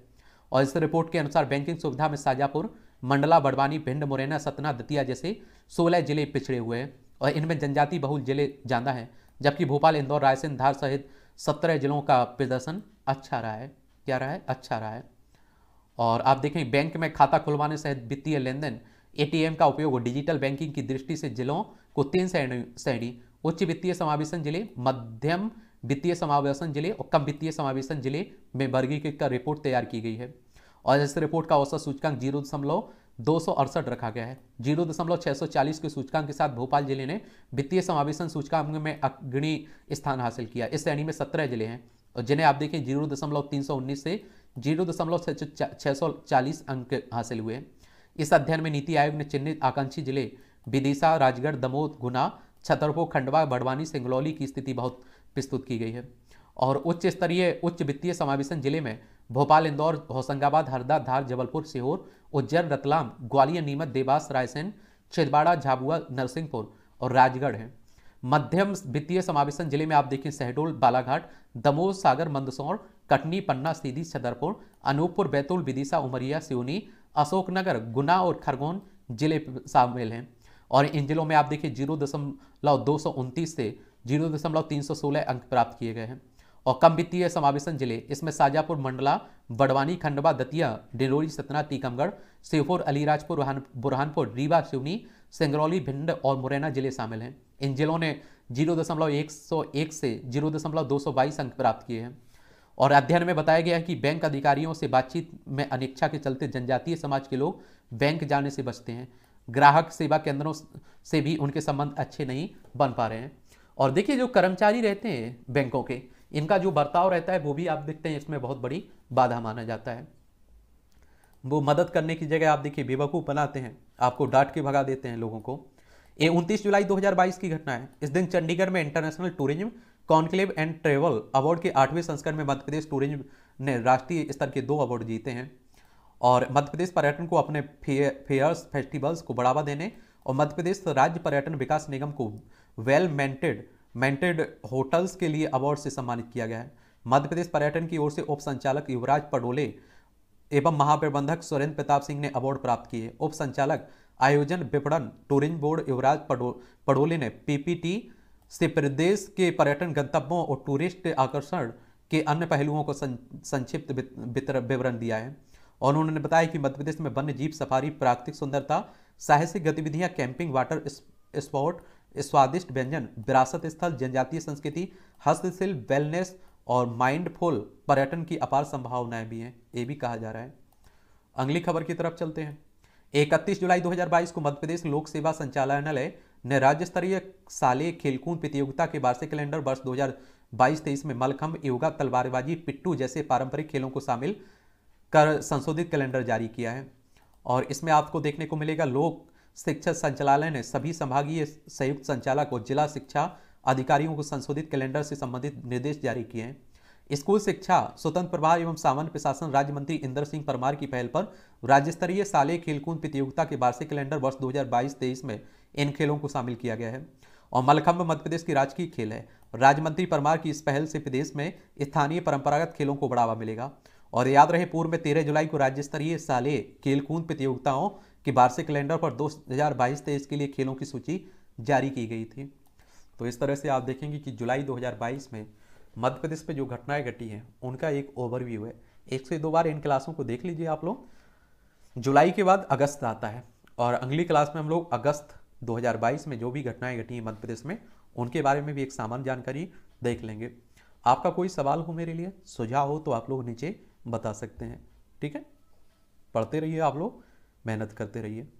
और इस रिपोर्ट के अनुसार बैंकिंग सुविधा में साजापुर मंडला बड़वानी भिंड मुरैना सतना दतिया जैसे सोलह जिले पिछड़े हुए हैं और इनमें जनजाति बहुल जिले ज्यादा हैं जबकि भोपाल इंदौर रायसेन धार सहित सत्रह जिलों का प्रदर्शन अच्छा रहा है क्या रहा है अच्छा रहा है और आप देखें बैंक में खाता खुलवाने सहित वित्तीय लेन देन का उपयोग डिजिटल बैंकिंग की दृष्टि से जिलों को तीन श्रेणी उच्च वित्तीय समावेशन जिले मध्यम वित्तीय समावेशन जिले और कम वित्तीय समावेशन जिले में वर्गीकृत का रिपोर्ट तैयार की गई है और इस रिपोर्ट का औसत सूचकांक जीरो दशमलव दो सौ अड़सठ रखा गया है जीरो दशमलव छः सौ चालीस के सूचकांक के साथ भोपाल जिले ने वित्तीय समावेशन सूचकांक में अग्रणी स्थान हासिल किया इस श्रेणी में सत्रह जिले हैं और जिन्हें आप देखें जीरो दशमलव तीन सौ उन्नीस से जीरो दशमलव छः सौ चालीस अंक हासिल हुए हैं इस अध्ययन में नीति आयोग ने चिन्हित आकांक्षी जिले विदिशा राजगढ़ दमोह गुना छतरपुर खंडवा बड़वानी सिंगलौली की स्थिति बहुत प्रस्तुत की गई है और उच्च स्तरीय उच्च वित्तीय समावेशन जिले में भोपाल इंदौर होशंगाबाद हरदा धार जबलपुर सीहोर उज्जैन रतलाम ग्वालियर नीमच देवास रायसेन छिंदवाड़ा झाबुआ नरसिंहपुर और राजगढ़ हैं मध्यम वित्तीय समावेशन जिले में आप देखें शहडोल बालाघाट दमोह सागर मंदसौर कटनी पन्ना सीधी छतरपुर अनूपपुर बैतूल विदिशा उमरिया सिवनी अशोकनगर गुना और खरगोन जिले शामिल हैं और इन जिलों में आप देखिए जीरो दशमलव दो सौ उनतीस से जीरो दशमलव तीन सौ सोलह अंक प्राप्त किए गए हैं और कम वित्तीय समावेशन जिले इसमें शाजापुर मंडला बड़वानी खंडवा दतिया डिलोरी सतना टीकमगढ़ सीहोर अलीराजपुर बुरहानपुर रीवा सिवनी सिंगरौली भिंड और मुरैना जिले शामिल हैं इन जिलों ने जीरो दशमलव एक सौ एक से जीरो दशमलव दो सौ बाईस अंक प्राप्त किए हैं और अध्ययन में बताया गया है कि बैंक अधिकारियों से बातचीत में अनिच्छा के चलते जनजातीय समाज के लोग बैंक जाने से बचते हैं ग्राहक सेवा केंद्रों से भी उनके संबंध अच्छे नहीं बन पा रहे हैं और देखिए जो कर्मचारी रहते हैं बैंकों के इनका जो बर्ताव रहता है वो भी आप देखते हैं इसमें बहुत बड़ी बाधा माना जाता है वो मदद करने की जगह आप देखिए बेवकूफ़ बनाते हैं आपको डांट के भगा देते हैं लोगों को ये उनतीस जुलाई 2022 की घटना है इस दिन चंडीगढ़ में international tourism conclave and travel award के आठवें संस्करण में मध्य प्रदेश टूरिज्म ने राष्ट्रीय स्तर के दो अवार्ड जीते हैं और मध्य प्रदेश पर्यटन को अपने फेयर्स फेस्टिवल्स को बढ़ावा देने और मध्य प्रदेश राज्य पर्यटन विकास निगम को वेल मेंटेड मेंटेड होटल्स के लिए अवार्ड से सम्मानित किया गया है मध्य प्रदेश पर्यटन की ओर से उप संचालक युवराज पडोले एवं महाप्रबंधक सुरेंद्र प्रताप सिंह ने अवार्ड प्राप्त किए उप संचालक आयोजन विपणन टूरिंग बोर्ड युवराज पडो पडोले ने पीपीटी से प्रदेश के पर्यटन गंतव्यों और टूरिस्ट आकर्षण के अन्य पहलुओं को सं, संक्षिप्त विवरण दिया है और उन्होंने बताया कि मध्य प्रदेश में वन्य जीव सफारी प्राकृतिक सुंदरता साहसिक गतिविधियां कैंपिंग वाटर स्पोर्ट स्वादिष्ट व्यंजन विरासत स्थल जनजातीय संस्कृति हस्तशिल्प वेलनेस और माइंडफुल पर्यटन की अपार संभावनाएं भी हैं ये भी कहा जा रहा है अगली खबर की तरफ चलते हैं 31 जुलाई 2022 को मध्य प्रदेश लोक सेवा संचालनालय ने राज्य स्तरीय साले खेलकूद प्रतियोगिता के वार्षिक कैलेंडर वर्ष 2022-23 में मलखम्ब योगा तलवारबाजी पिट्टू जैसे पारंपरिक खेलों को शामिल कर संशोधित कैलेंडर जारी किया है और इसमें आपको देखने को मिलेगा लोक शिक्षा संचालय ने सभी संभागीय संयुक्त संचालक और जिला शिक्षा अधिकारियों को संशोधित कैलेंडर से संबंधित निर्देश जारी किए हैं स्कूल शिक्षा स्वतंत्र प्रभार एवं सामान्य प्रशासन राज्य मंत्री इंद्र सिंह परमार की पहल पर राज्य स्तरीय साले खेलकूद प्रतियोगिता के वार्षिक कैलेंडर वर्ष 2022-23 में इन खेलों को शामिल किया गया है और मलखम्ब मध्य प्रदेश की राजकीय खेल है राज्य मंत्री परमार की इस पहल से प्रदेश में स्थानीय परंपरागत खेलों को बढ़ावा मिलेगा और याद रहे पूर्व में तेरह जुलाई को राज्य स्तरीय साले खेलकूद प्रतियोगिताओं के वार्षिक कैलेंडर पर दो हज़ार बाईस तेईस के लिए खेलों की सूची जारी की गई थी तो इस तरह से आप देखेंगे कि जुलाई 2022 में मध्य प्रदेश में जो घटनाएं घटी हैं उनका एक ओवरव्यू है एक से दो बार इन क्लासों को देख लीजिए आप लोग जुलाई के बाद अगस्त आता है और अगली क्लास में हम लोग अगस्त 2022 में जो भी घटनाएं घटी हैं मध्य प्रदेश में उनके बारे में भी एक सामान्य जानकारी देख लेंगे आपका कोई सवाल हो मेरे लिए सुझाव हो तो आप लोग नीचे बता सकते हैं ठीक है पढ़ते रहिए आप लोग मेहनत करते रहिए